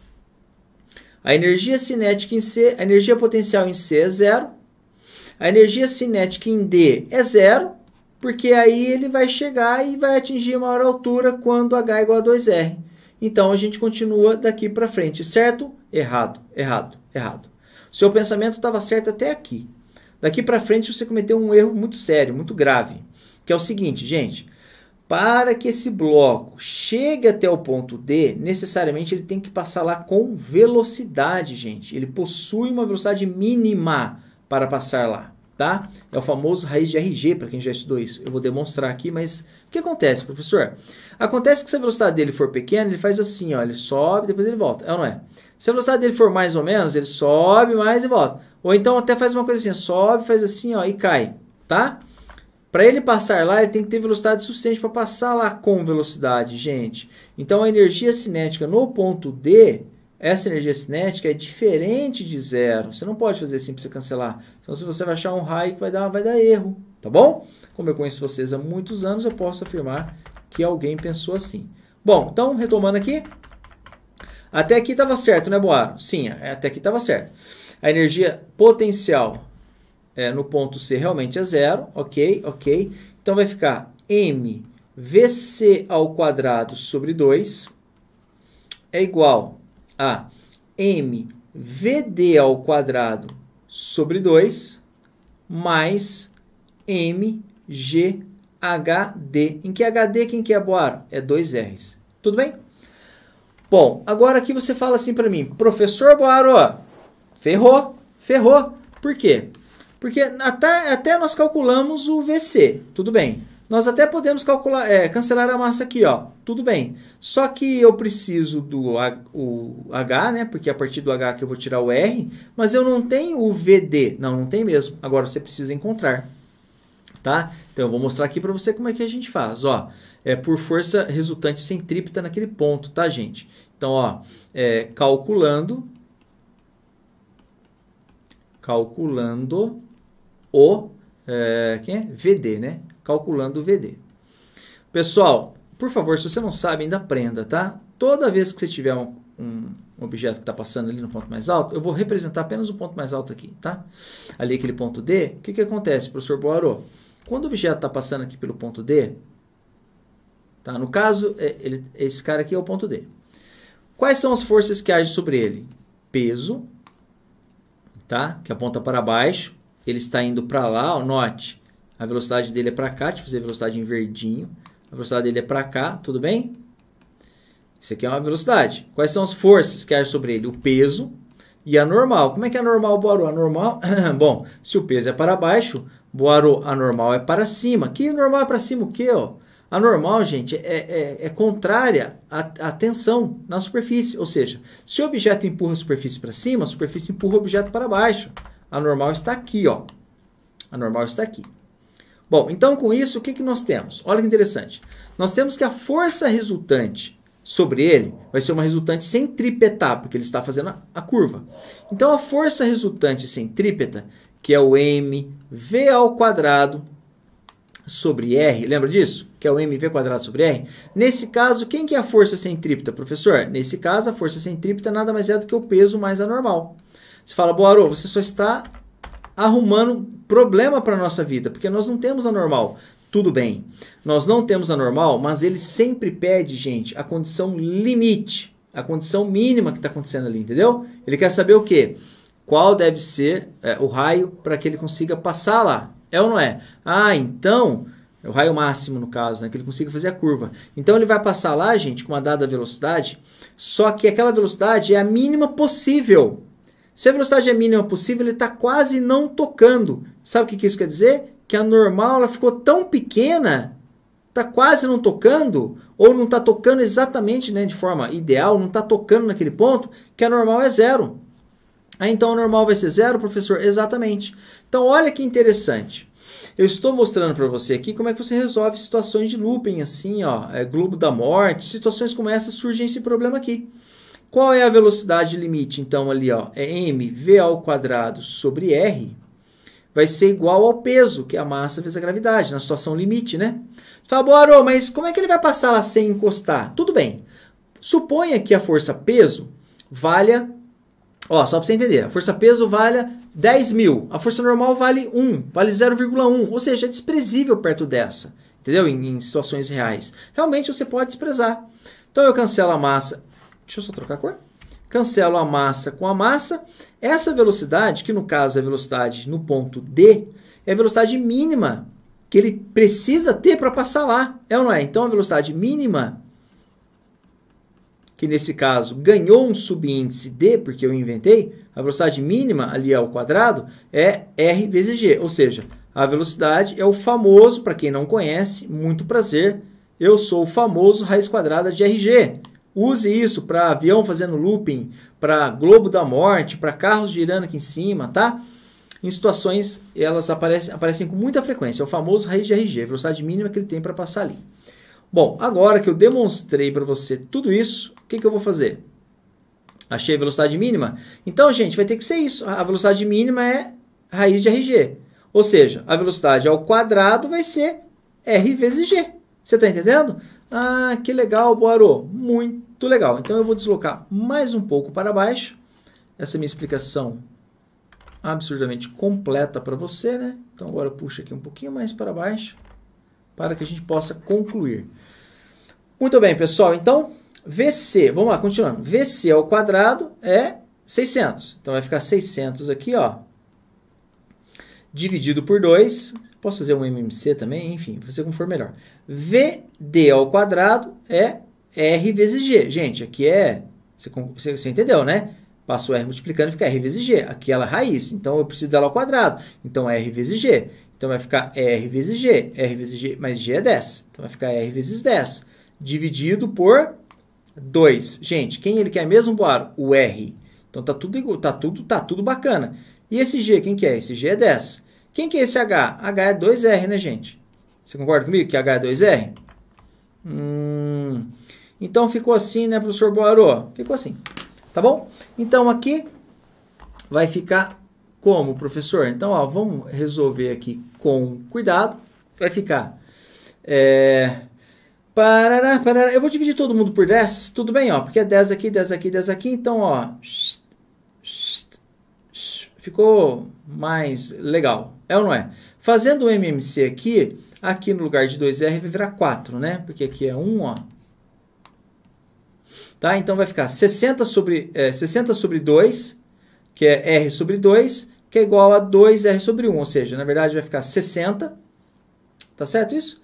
a energia cinética em C, a energia potencial em C é zero. A energia cinética em D é zero, porque aí ele vai chegar e vai atingir maior altura quando H é igual a 2R. Então a gente continua daqui para frente, certo? Errado, errado, errado. Seu pensamento estava certo até aqui. Daqui para frente você cometeu um erro muito sério, muito grave, que é o seguinte, gente para que esse bloco chegue até o ponto D, necessariamente ele tem que passar lá com velocidade, gente. Ele possui uma velocidade mínima para passar lá, tá? É o famoso raiz de RG, para quem já estudou isso. Eu vou demonstrar aqui, mas o que acontece, professor? Acontece que se a velocidade dele for pequena, ele faz assim, ó, ele sobe, depois ele volta, é ou não é? Se a velocidade dele for mais ou menos, ele sobe mais e volta. Ou então até faz uma coisa assim, sobe, faz assim, ó, e cai, Tá? Para ele passar lá, ele tem que ter velocidade suficiente para passar lá com velocidade, gente. Então a energia cinética no ponto D, essa energia cinética é diferente de zero. Você não pode fazer assim para você cancelar. Senão se você vai achar um raio que vai dar, vai dar erro, tá bom? Como eu conheço vocês há muitos anos, eu posso afirmar que alguém pensou assim. Bom, então retomando aqui. Até aqui estava certo, né, Boaro? Sim, é, até aqui estava certo. A energia potencial é, no ponto C realmente é zero, ok, ok. Então vai ficar mvc ao quadrado sobre 2 é igual a mvd ao quadrado sobre 2 mais mghd. Em que HD quem que é Boar? É 2Rs. Tudo bem? Bom, agora aqui você fala assim para mim, professor Boaro, ferrou, ferrou. Por quê? Porque até, até nós calculamos o VC, tudo bem. Nós até podemos calcular, é, cancelar a massa aqui, ó. Tudo bem. Só que eu preciso do H, o H, né? Porque é a partir do H que eu vou tirar o R, mas eu não tenho o VD. Não, não tem mesmo. Agora você precisa encontrar. Tá? Então eu vou mostrar aqui para você como é que a gente faz, ó. É por força resultante centrípeta naquele ponto, tá, gente? Então, ó, é, calculando calculando o é, quem é? VD, né? Calculando o VD. Pessoal, por favor, se você não sabe, ainda aprenda, tá? Toda vez que você tiver um, um objeto que está passando ali no ponto mais alto, eu vou representar apenas o ponto mais alto aqui, tá? Ali aquele ponto D, o que, que acontece, professor Boarô? Quando o objeto está passando aqui pelo ponto D, tá? no caso, é, ele, esse cara aqui é o ponto D. Quais são as forças que agem sobre ele? Peso, tá? que aponta para baixo, ele está indo para lá, ó, note, a velocidade dele é para cá, deixa eu fazer a velocidade em verdinho, a velocidade dele é para cá, tudo bem? Isso aqui é uma velocidade. Quais são as forças que agem sobre ele? O peso e a normal. Como é que é a normal, Boaru? A normal, bom, se o peso é para baixo, Boaru, a normal é para cima. Que normal é para cima o quê, ó? A normal, gente, é, é, é contrária à, à, tensão na superfície. Ou seja, se o objeto empurra a superfície para cima, a superfície empurra o objeto para baixo. A normal está aqui, ó. A normal está aqui. Bom, então com isso, o que, que nós temos? Olha que interessante. Nós temos que a força resultante sobre ele vai ser uma resultante centrípeta, porque ele está fazendo a, a curva. Então a força resultante centrípeta, que é o mv ao quadrado sobre r, lembra disso? Que é o mv quadrado sobre r. Nesse caso, quem que é a força centrípeta, professor? Nesse caso, a força centrípeta nada mais é do que o peso mais a normal. Você fala, Boaro, você só está arrumando problema para a nossa vida, porque nós não temos a normal. Tudo bem, nós não temos a normal, mas ele sempre pede, gente, a condição limite, a condição mínima que está acontecendo ali, entendeu? Ele quer saber o quê? Qual deve ser é, o raio para que ele consiga passar lá? É ou não é? Ah, então é o raio máximo no caso, né? que ele consiga fazer a curva. Então ele vai passar lá, gente, com uma dada velocidade, só que aquela velocidade é a mínima possível. Se a velocidade é mínima possível, ele está quase não tocando. Sabe o que, isso quer dizer? Que a normal ela ficou tão pequena, está quase não tocando, ou não está tocando exatamente né, de forma ideal, não está tocando naquele ponto, que a normal é zero. Aí então a normal vai ser zero, professor? Exatamente. Então olha que interessante. Eu estou mostrando para você aqui como é que você resolve situações de looping, assim, ó, é, globo da morte, situações como essa surgem esse problema aqui. Qual é a velocidade limite? Então, ali ó, é mv ao quadrado sobre r vai ser igual ao peso que a massa vezes a gravidade, na situação limite, né? Você fala, Arô, mas como é que ele vai passar lá sem encostar? Tudo bem. Suponha que a força peso valha, ó, só para você entender, a força peso valha 10 mil, a força normal vale 1, vale 0,1, ou seja, é desprezível perto dessa, entendeu? Em, em situações reais. Realmente você pode desprezar. Então eu cancelo a massa Deixa eu só trocar a cor. Cancelo a massa com a massa. Essa velocidade, que no caso é a velocidade no ponto D, é a velocidade mínima que ele precisa ter para passar lá. É ou não é? Então a velocidade mínima, que nesse caso ganhou um subíndice D, porque eu inventei, a velocidade mínima ali ao quadrado é R vezes G, ou seja, a velocidade é o famoso, para quem não conhece, muito prazer, eu sou o famoso raiz quadrada de RG. Use isso para avião fazendo looping, para globo da morte, para carros girando aqui em cima, tá? Em situações, elas aparecem, aparecem com muita frequência. É o famoso raiz de RG, velocidade mínima que ele tem para passar ali. Bom, agora que eu demonstrei para você tudo isso, o que, que eu vou fazer? Achei a velocidade mínima? Então, gente, vai ter que ser isso. A velocidade mínima é raiz de RG. Ou seja, a velocidade ao quadrado vai ser R vezes G. Você está entendendo? Ah, que legal, Boaro, muito legal. Então eu vou deslocar mais um pouco para baixo. Essa é minha explicação absurdamente completa para você, né? Então agora puxa aqui um pouquinho mais para baixo para que a gente possa concluir. Muito bem, pessoal. Então, VC, vamos lá, continuando. VC ao quadrado é 600. Então vai ficar 600 aqui, ó. Dividido por 2, Posso fazer um MMC também, enfim, você como for melhor. VD ao quadrado é R vezes G. Gente, aqui é... Você, você entendeu, né? Passou R multiplicando, fica R vezes G. Aqui ela é raiz, então eu preciso dela ao quadrado. Então, R vezes G. Então, vai ficar R vezes G. R vezes G, mais G é 10. Então, vai ficar R vezes 10. Dividido por 2. Gente, quem ele quer mesmo, Boaro? O R. Então, tá tudo, tá tudo, tá tudo bacana. E esse G, quem que é? Esse G é 10. Quem que é esse H? H é 2R, né, gente? Você concorda comigo que H é 2R? Hum, então ficou assim, né, professor Boarô? Ficou assim, tá bom? Então aqui vai ficar como, professor? Então, ó, vamos resolver aqui com cuidado. Vai ficar... É, parará, parará. Eu vou dividir todo mundo por 10, tudo bem, ó, porque é 10 aqui, 10 aqui, 10 aqui, então, ó, ficou mais legal, é ou não é? Fazendo o MMC aqui, aqui no lugar de 2R vai virar 4, né? Porque aqui é 1, ó. Tá? Então vai ficar 60 sobre, é, 60 sobre 2, que é R sobre 2, que é igual a 2R sobre 1, ou seja, na verdade vai ficar 60, tá certo isso?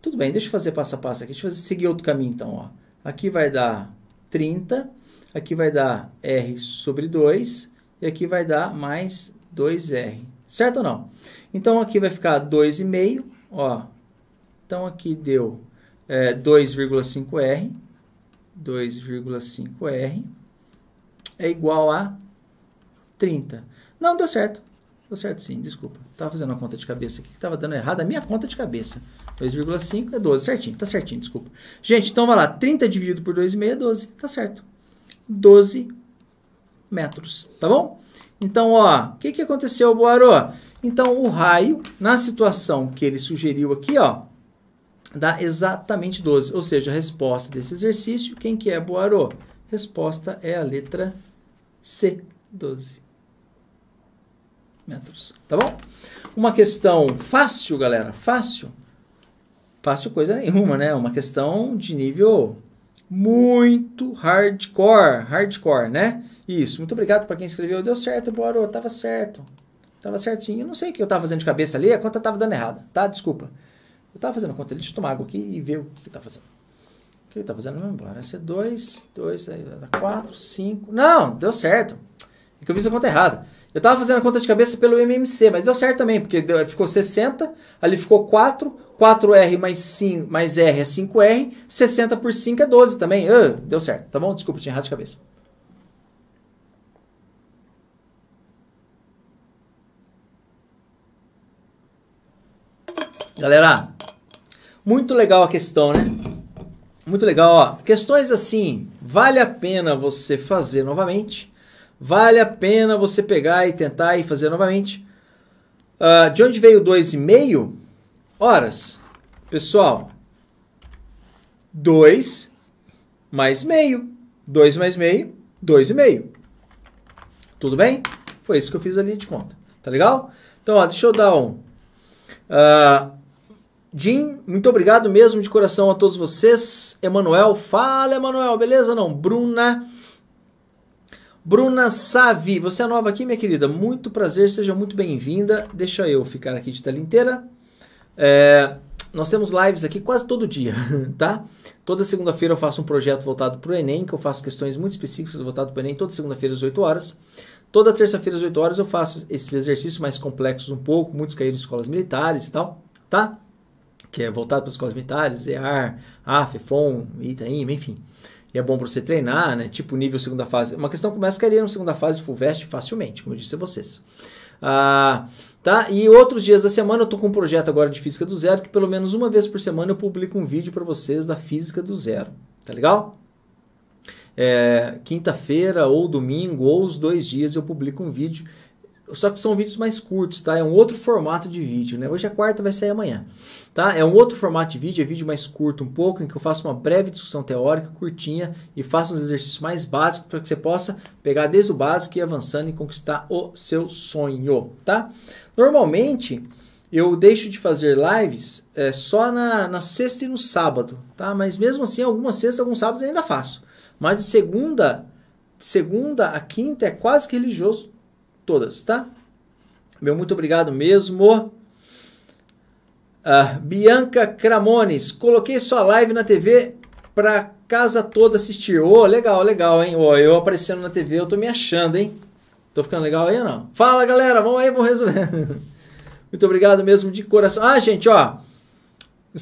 Tudo bem, deixa eu fazer passo a passo aqui, deixa eu fazer, seguir outro caminho então, ó. Aqui vai dar 30, aqui vai dar R sobre 2, e aqui vai dar mais 2R. Certo ou não? Então, aqui vai ficar 2,5, Então, aqui deu é, 2,5R. 2,5R é igual a 30. Não, deu certo. Deu certo sim, desculpa. Estava fazendo uma conta de cabeça aqui que tava dando errado. A minha conta de cabeça. 2,5 é 12. Certinho, tá certinho, desculpa. Gente, então vai lá. 30 dividido por 2,5 é 12. Tá certo. 12 metros, tá bom? Então, ó, o que, que aconteceu, Boarô? Então, o raio, na situação que ele sugeriu aqui, ó, dá exatamente 12. Ou seja, a resposta desse exercício, quem que é, Boarô? Resposta é a letra C, 12 metros, tá bom? Uma questão fácil, galera, fácil. Fácil coisa nenhuma, né? Uma questão de nível muito hardcore, hardcore, né? Isso. Muito obrigado para quem escreveu. Deu certo, eu tava certo. Tava certinho Eu não sei o que eu tava fazendo de cabeça ali, a conta tava dando errada, tá? Desculpa. Eu tava fazendo conta ali, deixa eu tomar água aqui e ver o que tá fazendo. O que ele tá fazendo? bora ser dois dois aí 2, 4, Não, deu certo. É que eu fiz a conta errada. Eu tava fazendo a conta de cabeça pelo MMC, mas deu certo também, porque deu, ficou 60, ali ficou 4, 4R mais, 5, mais R é 5R, 60 por 5 é 12 também. Uh, deu certo, tá bom? Desculpa, tinha errado de cabeça. Galera, muito legal a questão, né? Muito legal, ó. Questões assim, vale a pena você fazer novamente Vale a pena você pegar e tentar e fazer novamente. Uh, de onde veio 2,5? Horas. Pessoal, 2 mais meio. 2 mais meio, 2,5. Tudo bem? Foi isso que eu fiz ali de conta. Tá legal? Então, ó, deixa eu dar um. Uh, Jim, muito obrigado mesmo de coração a todos vocês. Emanuel, fala, Emanuel, beleza? Não, Bruna. Bruna Savi, você é nova aqui, minha querida? Muito prazer, seja muito bem-vinda. Deixa eu ficar aqui de tela inteira. É, nós temos lives aqui quase todo dia, tá? Toda segunda-feira eu faço um projeto voltado para o Enem, que eu faço questões muito específicas voltadas para o Enem, toda segunda-feira às 8 horas. Toda terça-feira às 8 horas eu faço esses exercícios mais complexos um pouco, muitos caíram em escolas militares e tal, tá? Que é voltado para as escolas militares, EAR, FOM, Itaim, enfim e é bom para você treinar, né? Tipo nível segunda fase. Uma questão começa que iria na segunda fase full vest facilmente, como eu disse a vocês. Ah, tá? E outros dias da semana eu tô com um projeto agora de física do zero, que pelo menos uma vez por semana eu publico um vídeo para vocês da física do zero. Tá legal? É, Quinta-feira ou domingo ou os dois dias eu publico um vídeo só que são vídeos mais curtos, tá? É um outro formato de vídeo, né? Hoje é quarta, vai sair amanhã, tá? É um outro formato de vídeo, é vídeo mais curto um pouco, em que eu faço uma breve discussão teórica, curtinha, e faço uns exercícios mais básicos para que você possa pegar desde o básico e ir avançando e conquistar o seu sonho, tá? Normalmente, eu deixo de fazer lives é, só na, na sexta e no sábado, tá? Mas mesmo assim, algumas sextas, alguns sábados eu ainda faço. Mas de segunda, de segunda a quinta é quase que religioso todas, tá? Meu muito obrigado mesmo. Uh, Bianca Cramones, coloquei sua live na TV pra casa toda assistir. Ô, oh, legal, legal, hein? ó oh, eu aparecendo na TV, eu tô me achando, hein? Tô ficando legal aí ou não? Fala, galera, vamos aí, vamos resolver. muito obrigado mesmo de coração. Ah, gente, ó.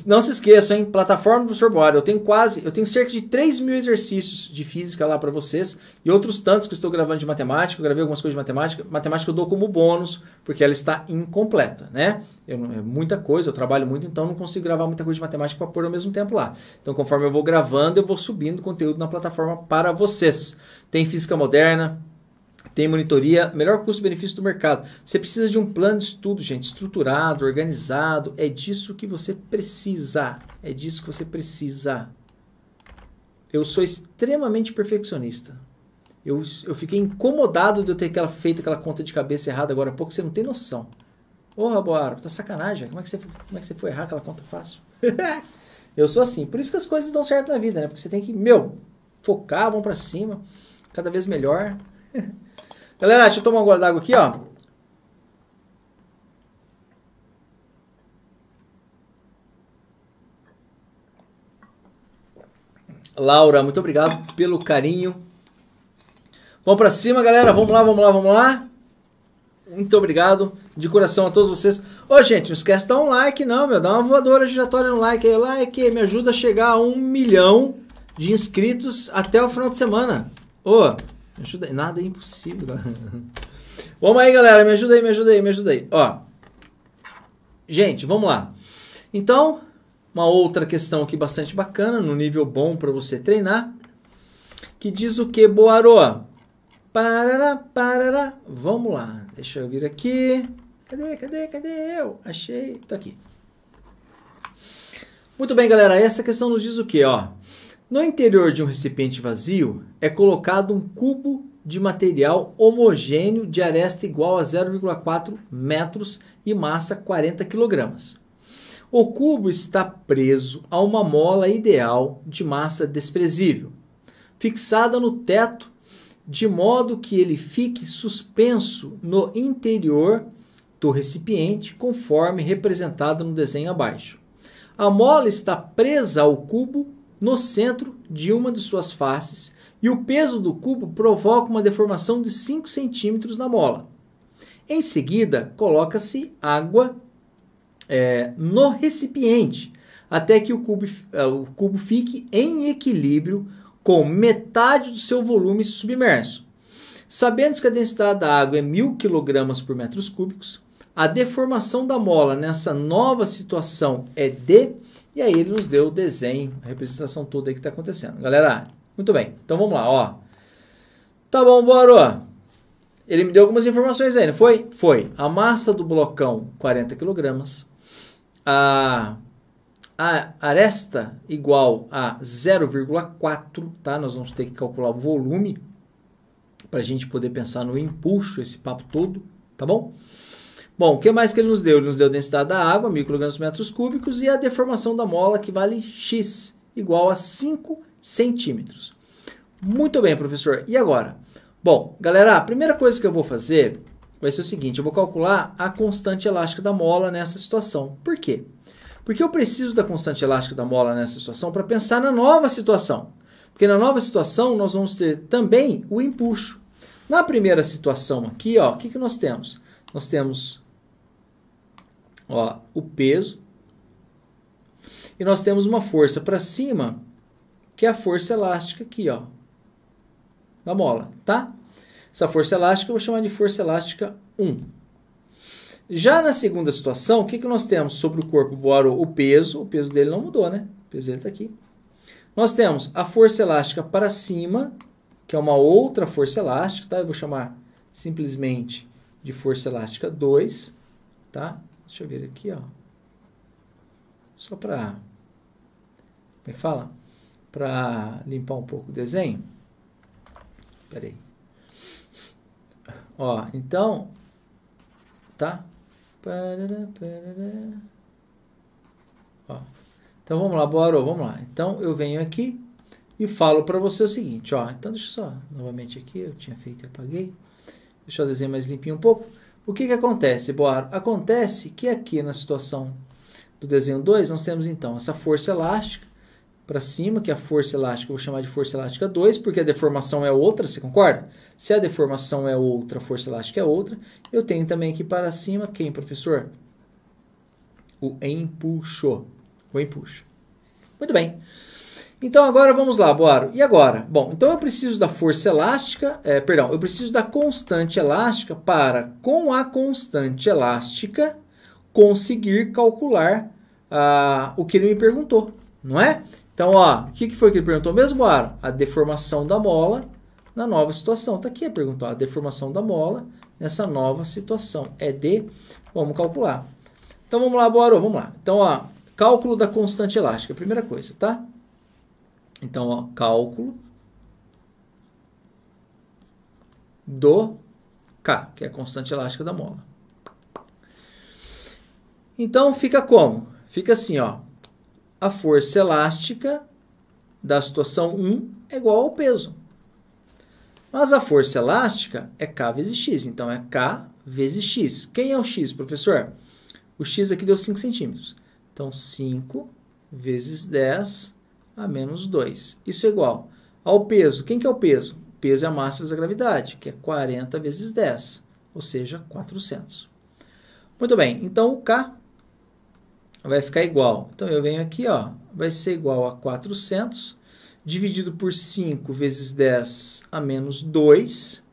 Não se esqueçam, hein? Plataforma do professor Boara. Eu tenho quase, eu tenho cerca de 3 mil exercícios de física lá para vocês e outros tantos que eu estou gravando de matemática. Eu gravei algumas coisas de matemática. Matemática eu dou como bônus, porque ela está incompleta, né? Eu, é muita coisa, eu trabalho muito, então não consigo gravar muita coisa de matemática para pôr ao mesmo tempo lá. Então, conforme eu vou gravando, eu vou subindo conteúdo na plataforma para vocês. Tem física moderna, tem monitoria, melhor custo-benefício do mercado. Você precisa de um plano de estudo, gente, estruturado, organizado. É disso que você precisa. É disso que você precisa. Eu sou extremamente perfeccionista. Eu, eu fiquei incomodado de eu ter aquela, feito aquela conta de cabeça errada agora há pouco, você não tem noção. Porra, Boara, tá sacanagem. Como é, que você, como é que você foi errar aquela conta fácil? eu sou assim. Por isso que as coisas dão certo na vida, né? Porque você tem que, meu, focar, vão para cima, cada vez melhor. Galera, deixa eu tomar um gole d'água aqui, ó. Laura, muito obrigado pelo carinho. Vamos para cima, galera. Vamos lá, vamos lá, vamos lá. Muito obrigado de coração a todos vocês. Ô, gente, não esquece de dar um like, não, meu. Dá uma voadora giratória no like aí. Like, me ajuda a chegar a um milhão de inscritos até o final de semana. Ô. Me ajuda aí. Nada é impossível. vamos aí, galera. Me ajuda aí, me ajuda aí, me ajuda aí. Ó. Gente, vamos lá. Então, uma outra questão aqui bastante bacana, no nível bom para você treinar, que diz o que, Boaro? Parará, parará. Vamos lá. Deixa eu vir aqui. Cadê, cadê, cadê eu? Achei. Tô aqui. Muito bem, galera. Essa questão nos diz o que, ó? No interior de um recipiente vazio é colocado um cubo de material homogêneo de aresta igual a 0,4 metros e massa 40 kg. O cubo está preso a uma mola ideal de massa desprezível, fixada no teto, de modo que ele fique suspenso no interior do recipiente, conforme representado no desenho abaixo. A mola está presa ao cubo no centro de uma de suas faces e o peso do cubo provoca uma deformação de 5 centímetros na mola. Em seguida, coloca-se água é, no recipiente até que o cubo, é, o cubo fique em equilíbrio com metade do seu volume submerso. Sabendo que a densidade da água é 1.000 kg por metros cúbicos, a deformação da mola nessa nova situação é de e aí ele nos deu o desenho, a representação toda aí que está acontecendo. Galera, muito bem. Então vamos lá, ó. Tá bom, bora. Ele me deu algumas informações aí, não foi? Foi. A massa do blocão, 40 kg. A, a aresta igual a 0,4, tá? Nós vamos ter que calcular o volume para a gente poder pensar no empuxo, esse papo todo, tá bom? Bom, o que mais que ele nos deu? Ele nos deu a densidade da água, microgramas por metros cúbicos, e a deformação da mola, que vale x, igual a 5 centímetros. Muito bem, professor. E agora? Bom, galera, a primeira coisa que eu vou fazer vai ser o seguinte. Eu vou calcular a constante elástica da mola nessa situação. Por quê? Porque eu preciso da constante elástica da mola nessa situação para pensar na nova situação. Porque na nova situação nós vamos ter também o empuxo. Na primeira situação aqui, o que, que nós temos? Nós temos Ó, o peso. E nós temos uma força para cima, que é a força elástica aqui, ó, da mola, tá? Essa força elástica eu vou chamar de força elástica 1. Já na segunda situação, o que, que nós temos sobre o corpo boro? O peso, o peso dele não mudou, né? O peso dele está aqui. Nós temos a força elástica para cima, que é uma outra força elástica, tá? Eu vou chamar simplesmente de força elástica 2, tá? Deixa eu ver aqui, ó. Só para. Como é que fala? Para limpar um pouco o desenho. Espera aí. Ó, então. Tá? Parará, parará. Ó. Então vamos lá, bora, vamos lá. Então eu venho aqui e falo para você o seguinte, ó. Então deixa eu só novamente aqui, eu tinha feito e apaguei. Deixa o desenho mais limpinho um pouco. O que, que acontece, Boaro? Acontece que aqui na situação do desenho 2, nós temos então essa força elástica para cima, que é a força elástica, eu vou chamar de força elástica 2, porque a deformação é outra, você concorda? Se a deformação é outra, a força elástica é outra. Eu tenho também aqui para cima, quem, professor? O empuxo. O empuxo. Muito bem. Então agora vamos lá, Boaro. E agora? Bom, então eu preciso da força elástica, é, perdão, eu preciso da constante elástica para, com a constante elástica, conseguir calcular ah, o que ele me perguntou, não é? Então, ó, o que, que foi que ele perguntou mesmo, Boaro? A deformação da mola na nova situação. Está aqui a pergunta, ó, a deformação da mola nessa nova situação é de... Vamos calcular. Então, vamos lá, Boaro, vamos lá. Então, ó, cálculo da constante elástica, primeira coisa, Tá? Então, ó, cálculo do K, que é a constante elástica da mola. Então, fica como? Fica assim, ó. A força elástica da situação 1 é igual ao peso. Mas a força elástica é K vezes X. Então, é K vezes X. Quem é o X, professor? O X aqui deu 5 centímetros. Então, 5 vezes 10 a menos 2. Isso é igual ao peso. Quem que é o peso? O peso é a massa vezes a gravidade, que é 40 vezes 10, ou seja, 400. Muito bem, então o K vai ficar igual. Então eu venho aqui, ó, vai ser igual a 400 dividido por 5 vezes 10 a menos 2,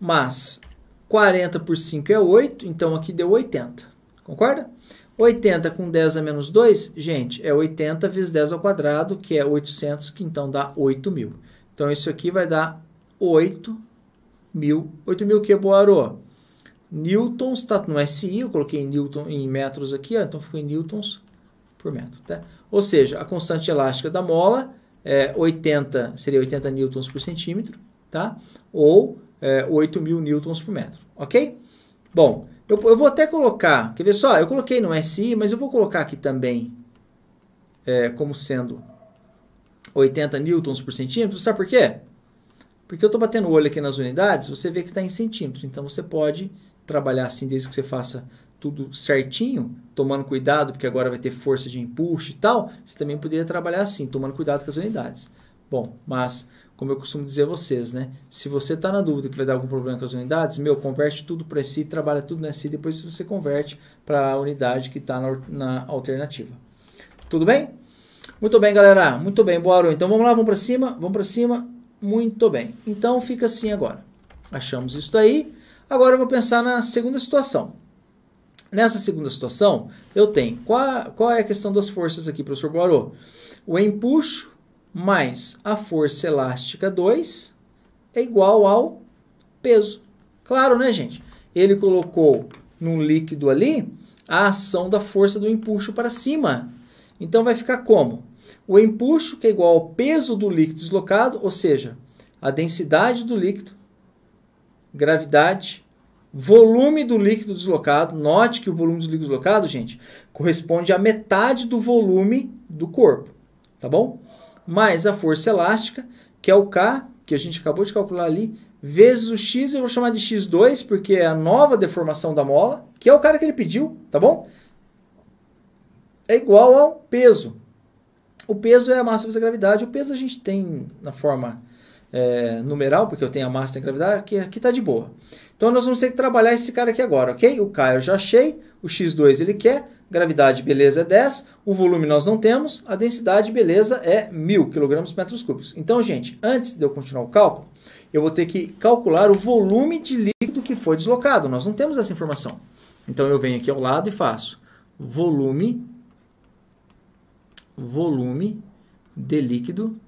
mas 40 por 5 é 8, então aqui deu 80. Concorda? 80 com 10 a menos 2, gente, é 80 vezes 10 ao quadrado, que é 800, que então dá 8.000. Então, isso aqui vai dar 8.000. 8.000 8 que, Boarô? Newtons, está no é SI, eu coloquei Newton em metros aqui, ó, então ficou em Newtons por metro. Tá? Ou seja, a constante elástica da mola é 80, seria 80 Newtons por centímetro, tá? ou é, 8 Newtons por metro, ok? Bom, eu, eu vou até colocar, quer ver só? Eu coloquei no SI, mas eu vou colocar aqui também é, como sendo 80 newtons por centímetro. Sabe por quê? Porque eu estou batendo o olho aqui nas unidades, você vê que está em centímetros. Então você pode trabalhar assim desde que você faça tudo certinho, tomando cuidado, porque agora vai ter força de empuxo e tal. Você também poderia trabalhar assim, tomando cuidado com as unidades. Bom, mas como eu costumo dizer a vocês, né? Se você está na dúvida que vai dar algum problema com as unidades, meu, converte tudo para si, trabalha tudo nesse si, depois você converte para a unidade que está na, na, alternativa. Tudo bem? Muito bem, galera. Muito bem, bora. Então vamos lá, vamos para cima, vamos para cima. Muito bem. Então fica assim agora. Achamos isso aí. Agora eu vou pensar na segunda situação. Nessa segunda situação, eu tenho. Qual, qual é a questão das forças aqui, professor Boarô? O empuxo mais a força elástica 2 é igual ao peso. Claro, né, gente? Ele colocou no líquido ali a ação da força do empuxo para cima. Então vai ficar como? O empuxo que é igual ao peso do líquido deslocado, ou seja, a densidade do líquido, gravidade, volume do líquido deslocado. Note que o volume do líquido deslocado, gente, corresponde à metade do volume do corpo, tá bom? mais a força elástica, que é o K, que a gente acabou de calcular ali, vezes o X, eu vou chamar de X2, porque é a nova deformação da mola, que é o cara que ele pediu, tá bom? É igual ao peso. O peso é a massa vezes a gravidade. O peso a gente tem na forma é, numeral, porque eu tenho a massa e a gravidade, aqui, aqui tá de boa. Então nós vamos ter que trabalhar esse cara aqui agora, ok? O K eu já achei, o X2 ele quer, gravidade, beleza, é 10, o volume nós não temos, a densidade, beleza, é 1.000 kg metros cúbicos. Então, gente, antes de eu continuar o cálculo, eu vou ter que calcular o volume de líquido que foi deslocado. Nós não temos essa informação. Então, eu venho aqui ao lado e faço volume, volume de líquido.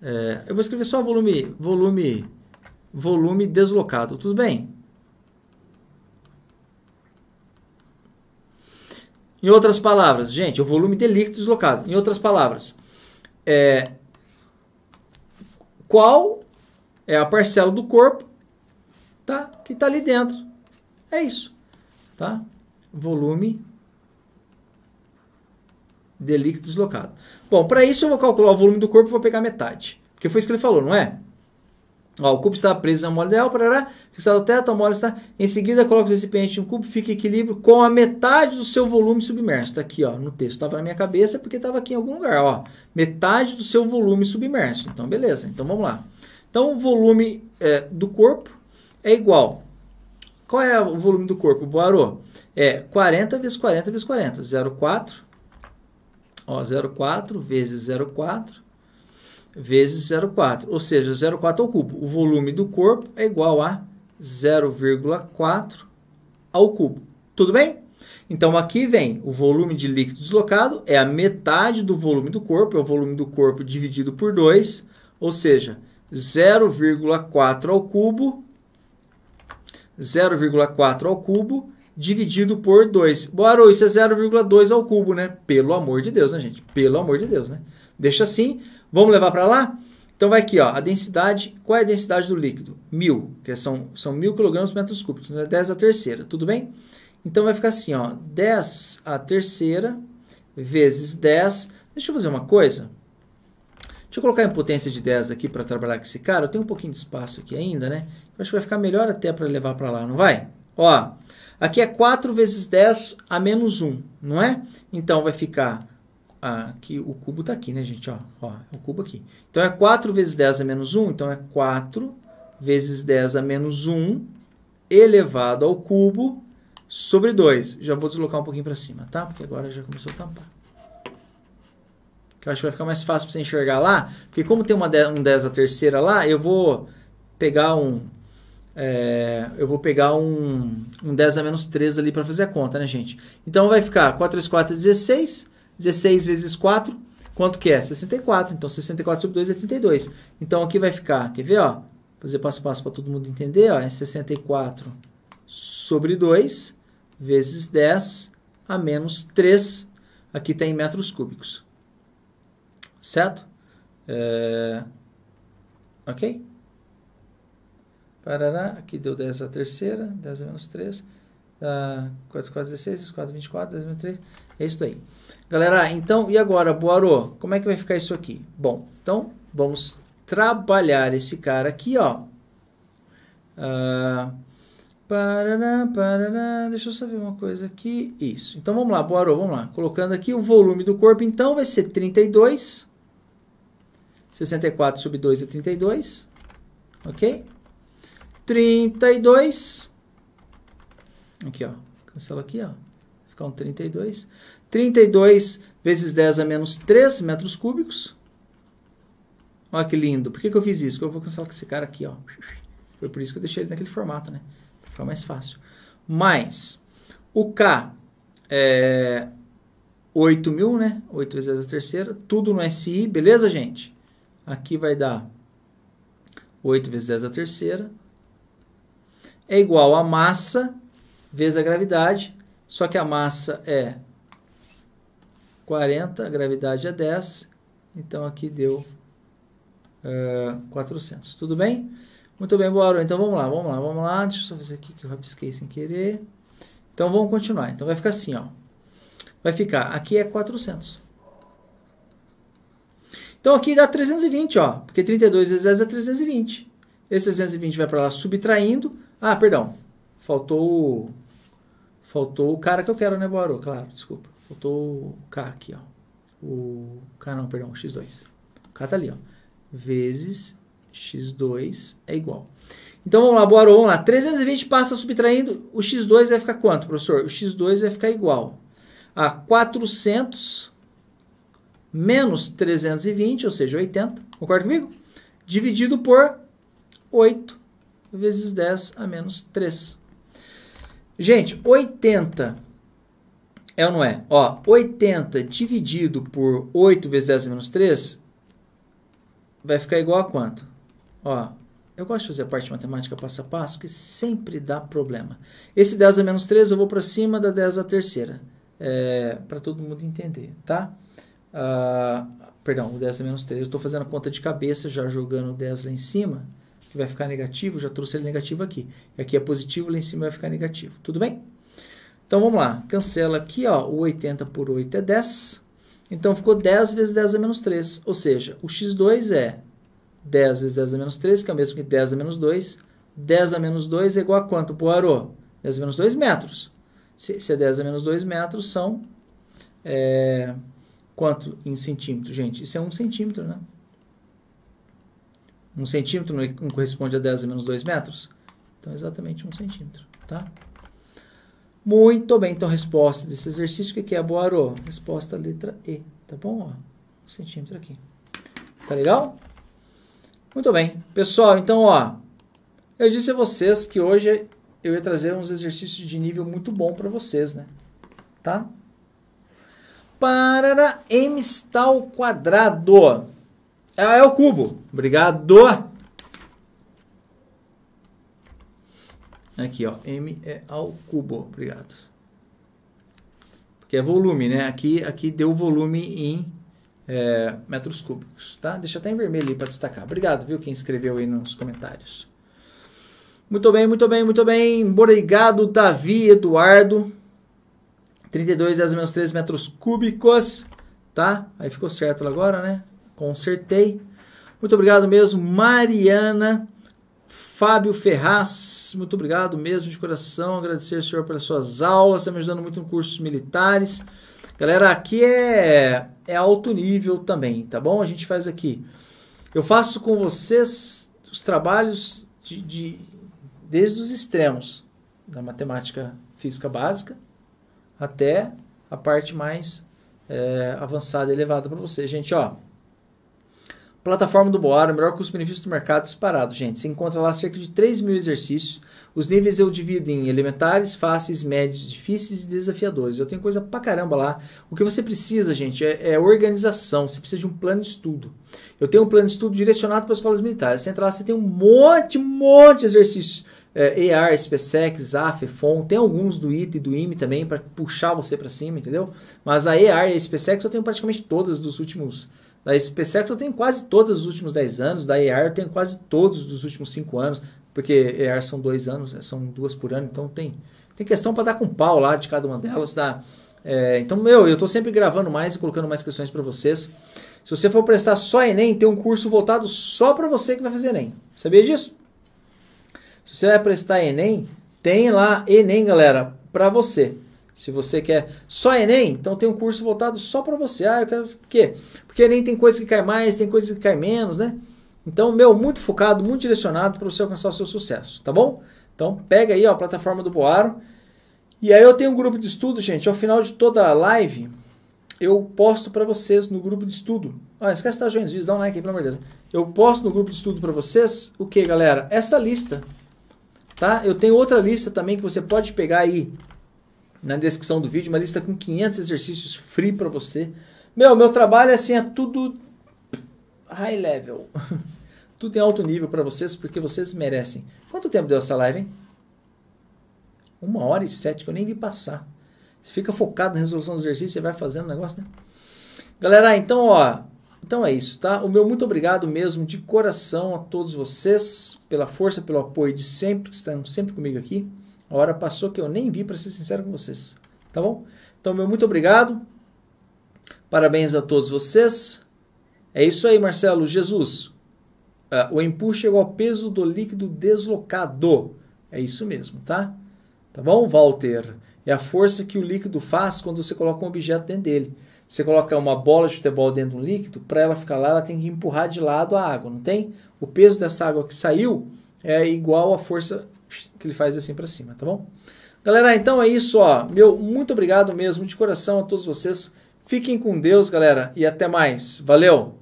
É, eu vou escrever só volume, volume, volume deslocado, tudo bem? Em outras palavras, gente, o volume de líquido deslocado. Em outras palavras, é, qual é a parcela do corpo tá, que está ali dentro? É isso. Tá? Volume de líquido deslocado. Bom, para isso eu vou calcular o volume do corpo e vou pegar metade. Porque foi isso que ele falou, não é? Ó, o cubo está preso na mola ideal, parará, fixado ao teto, a mola está. Em seguida, coloca o recipiente no cubo, fica em equilíbrio com a metade do seu volume submerso. Está aqui, ó, no texto. Estava na minha cabeça porque estava aqui em algum lugar, ó. Metade do seu volume submerso. Então, beleza. Então, vamos lá. Então, o volume é, do corpo é igual. Qual é o volume do corpo, Boarô? É 40 vezes 40 vezes 40. 0,4. Ó, 0,4 vezes 0,4 vezes 0,4, ou seja, 0,4 ao cubo. O volume do corpo é igual a 0,4 ao cubo. Tudo bem? Então aqui vem o volume de líquido deslocado, é a metade do volume do corpo, é o volume do corpo dividido por 2, ou seja, 0,4 ao cubo, 0,4 ao cubo dividido por 2. Bora, isso é 0,2 ao cubo, né? Pelo amor de Deus, né, gente? Pelo amor de Deus, né? Deixa assim. Vamos levar para lá? Então vai aqui, ó, a densidade, qual é a densidade do líquido? Mil, que são, são mil quilogramas por metros Então, é 10 a terceira, tudo bem? Então vai ficar assim, ó, 10 a terceira vezes 10. Deixa eu fazer uma coisa. Deixa eu colocar em potência de 10 aqui para trabalhar com esse cara. Eu tenho um pouquinho de espaço aqui ainda, né? Eu acho que vai ficar melhor até para levar para lá, não vai? Ó, Aqui é 4 vezes 10 a menos 1, não é? Então vai ficar aqui, o cubo está aqui, né, gente? Ó, ó, é o cubo aqui. Então é 4 vezes 10 a menos 1, então é 4 vezes 10 a menos 1 elevado ao cubo sobre 2. Já vou deslocar um pouquinho para cima, tá? Porque agora já começou a tampar. eu acho que vai ficar mais fácil para você enxergar lá, porque como tem uma de, um 10 a terceira lá, eu vou pegar um é, eu vou pegar um, um 10 a menos 3 ali para fazer a conta, né, gente? Então vai ficar 4 vezes 4 é 16, 16 vezes 4, quanto que é? 64. Então 64 sobre 2 é 32. Então aqui vai ficar, quer ver, ó? Fazer passo a passo para todo mundo entender, ó, é 64 sobre 2 vezes 10 a menos 3. Aqui tem tá metros cúbicos. Certo? É... Ok? Parará, aqui deu 10 a terceira, 10 menos 3, ah, 4, 4, 16, 4, 24, 10 menos 3, é isso aí. Galera, então, e agora, Boarô, como é que vai ficar isso aqui? Bom, então, vamos trabalhar esse cara aqui, ó. Ah, parará, parará, deixa eu só ver uma coisa aqui, isso. Então, vamos lá, Boarô, vamos lá. Colocando aqui o volume do corpo, então, vai ser 32, 64 sub 2 é 32, ok? 32. Aqui, ó. Cancela aqui, ó. Ficar um 32. 32 vezes 10 a é menos 3 metros cúbicos. Olha que lindo. Por que, que eu fiz isso? Porque eu vou cancelar com esse cara aqui, ó. Foi por isso que eu deixei ele naquele formato, né? Pra ficar mais fácil. Mais o K é 8.000, né? 8 vezes a é terceira. Tudo no SI, beleza, gente? Aqui vai dar 8 vezes 10 a é terceira é igual a massa vezes a gravidade, só que a massa é 40, a gravidade é 10, então aqui deu é, uh, 400. Tudo bem? Muito bem, Boaro. Então vamos lá, vamos lá, vamos lá. Deixa eu só fazer aqui que eu rabisquei sem querer. Então vamos continuar. Então vai ficar assim, ó. Vai ficar, aqui é 400. Então aqui dá 320, ó, porque 32 vezes 10 é 320. Esse 320 vai para lá subtraindo, ah, perdão. Faltou Faltou o cara que eu quero, né, Boaru? Claro, desculpa. Faltou o K aqui, ó. O K não, perdão, o X2. O K tá ali, ó. Vezes X2 é igual. Então vamos lá, Boaru, vamos lá. 320 passa subtraindo, o X2 vai ficar quanto, professor? O X2 vai ficar igual a 400 menos 320, ou seja, 80, concorda comigo? Dividido por 8 vezes 10 a menos 3. Gente, 80 é ou não é? Ó, 80 dividido por 8 vezes 10 a menos 3 vai ficar igual a quanto? Ó, eu gosto de fazer a parte de matemática passo a passo, que sempre dá problema. Esse 10 a menos 3 eu vou para cima da 10 a terceira, é, para todo mundo entender, tá? Ah, perdão, o 10 a menos 3, eu estou fazendo a conta de cabeça, já jogando o 10 lá em cima que vai ficar negativo, já trouxe ele negativo aqui. aqui é positivo, lá em cima vai ficar negativo. Tudo bem? Então vamos lá, cancela aqui, ó, o 80 por 8 é 10. Então ficou 10 vezes 10 a é menos 3, ou seja, o x2 é 10 vezes 10 a é menos 3, que é o mesmo que 10 é a menos 2. 10 a menos 2 é igual a quanto, Poirot? 10 a menos 2 metros. Se, se é 10 a menos 2 metros, são é, quanto em centímetros, gente? Isso é 1 centímetro, né? Um centímetro não é- corresponde a 10 a menos 2 metros? Então, exatamente um centímetro, tá? Muito bem, então, resposta desse exercício, o que é, Boarô? Resposta letra E, tá bom? Ó, um centímetro aqui. Tá legal? Muito bem. Pessoal, então, ó, eu disse a vocês que hoje eu ia trazer uns exercícios de nível muito bom para vocês, né? Tá? Parará M está ao quadrado. É, é o cubo. Obrigado. Aqui, ó. M é ao cubo. Obrigado. Porque é volume, né? Aqui, aqui deu volume em é, metros cúbicos, tá? Deixa até em vermelho ali para destacar. Obrigado, viu, quem escreveu aí nos comentários. Muito bem, muito bem, muito bem. Obrigado, Davi Eduardo. 32 10 menos 3 metros cúbicos, tá? Aí ficou certo agora, né? Consertei. Muito obrigado mesmo, Mariana. Fábio Ferraz, muito obrigado mesmo de coração. Agradecer ao senhor pelas suas aulas, está me ajudando muito em cursos militares. Galera, aqui é, é alto nível também, tá bom? A gente faz aqui. Eu faço com vocês os trabalhos de, de desde os extremos da matemática física básica até a parte mais é, avançada e elevada para você. Gente, ó, Plataforma do Boar, o melhor custo-benefício do mercado disparado, gente. Você encontra lá cerca de 3 mil exercícios. Os níveis eu divido em elementares, fáceis, médios, difíceis e desafiadores. Eu tenho coisa pra caramba lá. O que você precisa, gente, é, é organização. Você precisa de um plano de estudo. Eu tenho um plano de estudo direcionado para escolas militares. Você entra lá, você tem um monte, um monte de exercícios. É, EAR, SPSEC, ZAF, FON, tem alguns do ITA e do IME também para puxar você para cima, entendeu? Mas a EAR e a SPSEC eu tenho praticamente todas dos últimos da SpaceX eu tenho quase todos os últimos 10 anos, da EAR eu tenho quase todos dos últimos 5 anos, porque EAR são dois anos, é, são duas por ano, então tem, tem questão para dar com pau lá de cada uma delas. Tá? É, então, meu, eu estou sempre gravando mais e colocando mais questões para vocês. Se você for prestar só Enem, tem um curso voltado só para você que vai fazer Enem. Sabia disso? Se você vai prestar Enem, tem lá Enem, galera, para você. Se você quer só Enem, então tem um curso voltado só para você. Ah, eu quero. Por quê? Porque Enem tem coisa que cai mais, tem coisa que cai menos, né? Então, meu, muito focado, muito direcionado para você alcançar o seu sucesso, tá bom? Então, pega aí ó, a plataforma do Boaro. E aí eu tenho um grupo de estudo, gente. Ao final de toda a live, eu posto para vocês no grupo de estudo. Ah, esquece de dar joinha dá um like aí, pelo amor de Deus. Eu posto no grupo de estudo para vocês o que, galera? Essa lista, tá? Eu tenho outra lista também que você pode pegar aí na descrição do vídeo uma lista com 500 exercícios free para você. Meu, meu trabalho assim é tudo high level. tudo em alto nível para vocês, porque vocês merecem. Quanto tempo deu essa live, hein? Uma hora e sete, que eu nem vi passar. Você fica focado na resolução do exercício, você vai fazendo o negócio, né? Galera, então, ó, então é isso, tá? O meu muito obrigado mesmo de coração a todos vocês pela força, pelo apoio de sempre, que estão sempre comigo aqui. A hora passou que eu nem vi, para ser sincero com vocês. Tá bom? Então, meu muito obrigado. Parabéns a todos vocês. É isso aí, Marcelo. Jesus, uh, o empuxo é igual ao peso do líquido deslocado. É isso mesmo, tá? Tá bom, Walter? É a força que o líquido faz quando você coloca um objeto dentro dele. Você coloca uma bola de futebol dentro de um líquido, para ela ficar lá, ela tem que empurrar de lado a água, não tem? O peso dessa água que saiu é igual à força que ele faz assim para cima, tá bom? Galera, então é isso, ó. Meu muito obrigado mesmo de coração a todos vocês. Fiquem com Deus, galera, e até mais. Valeu.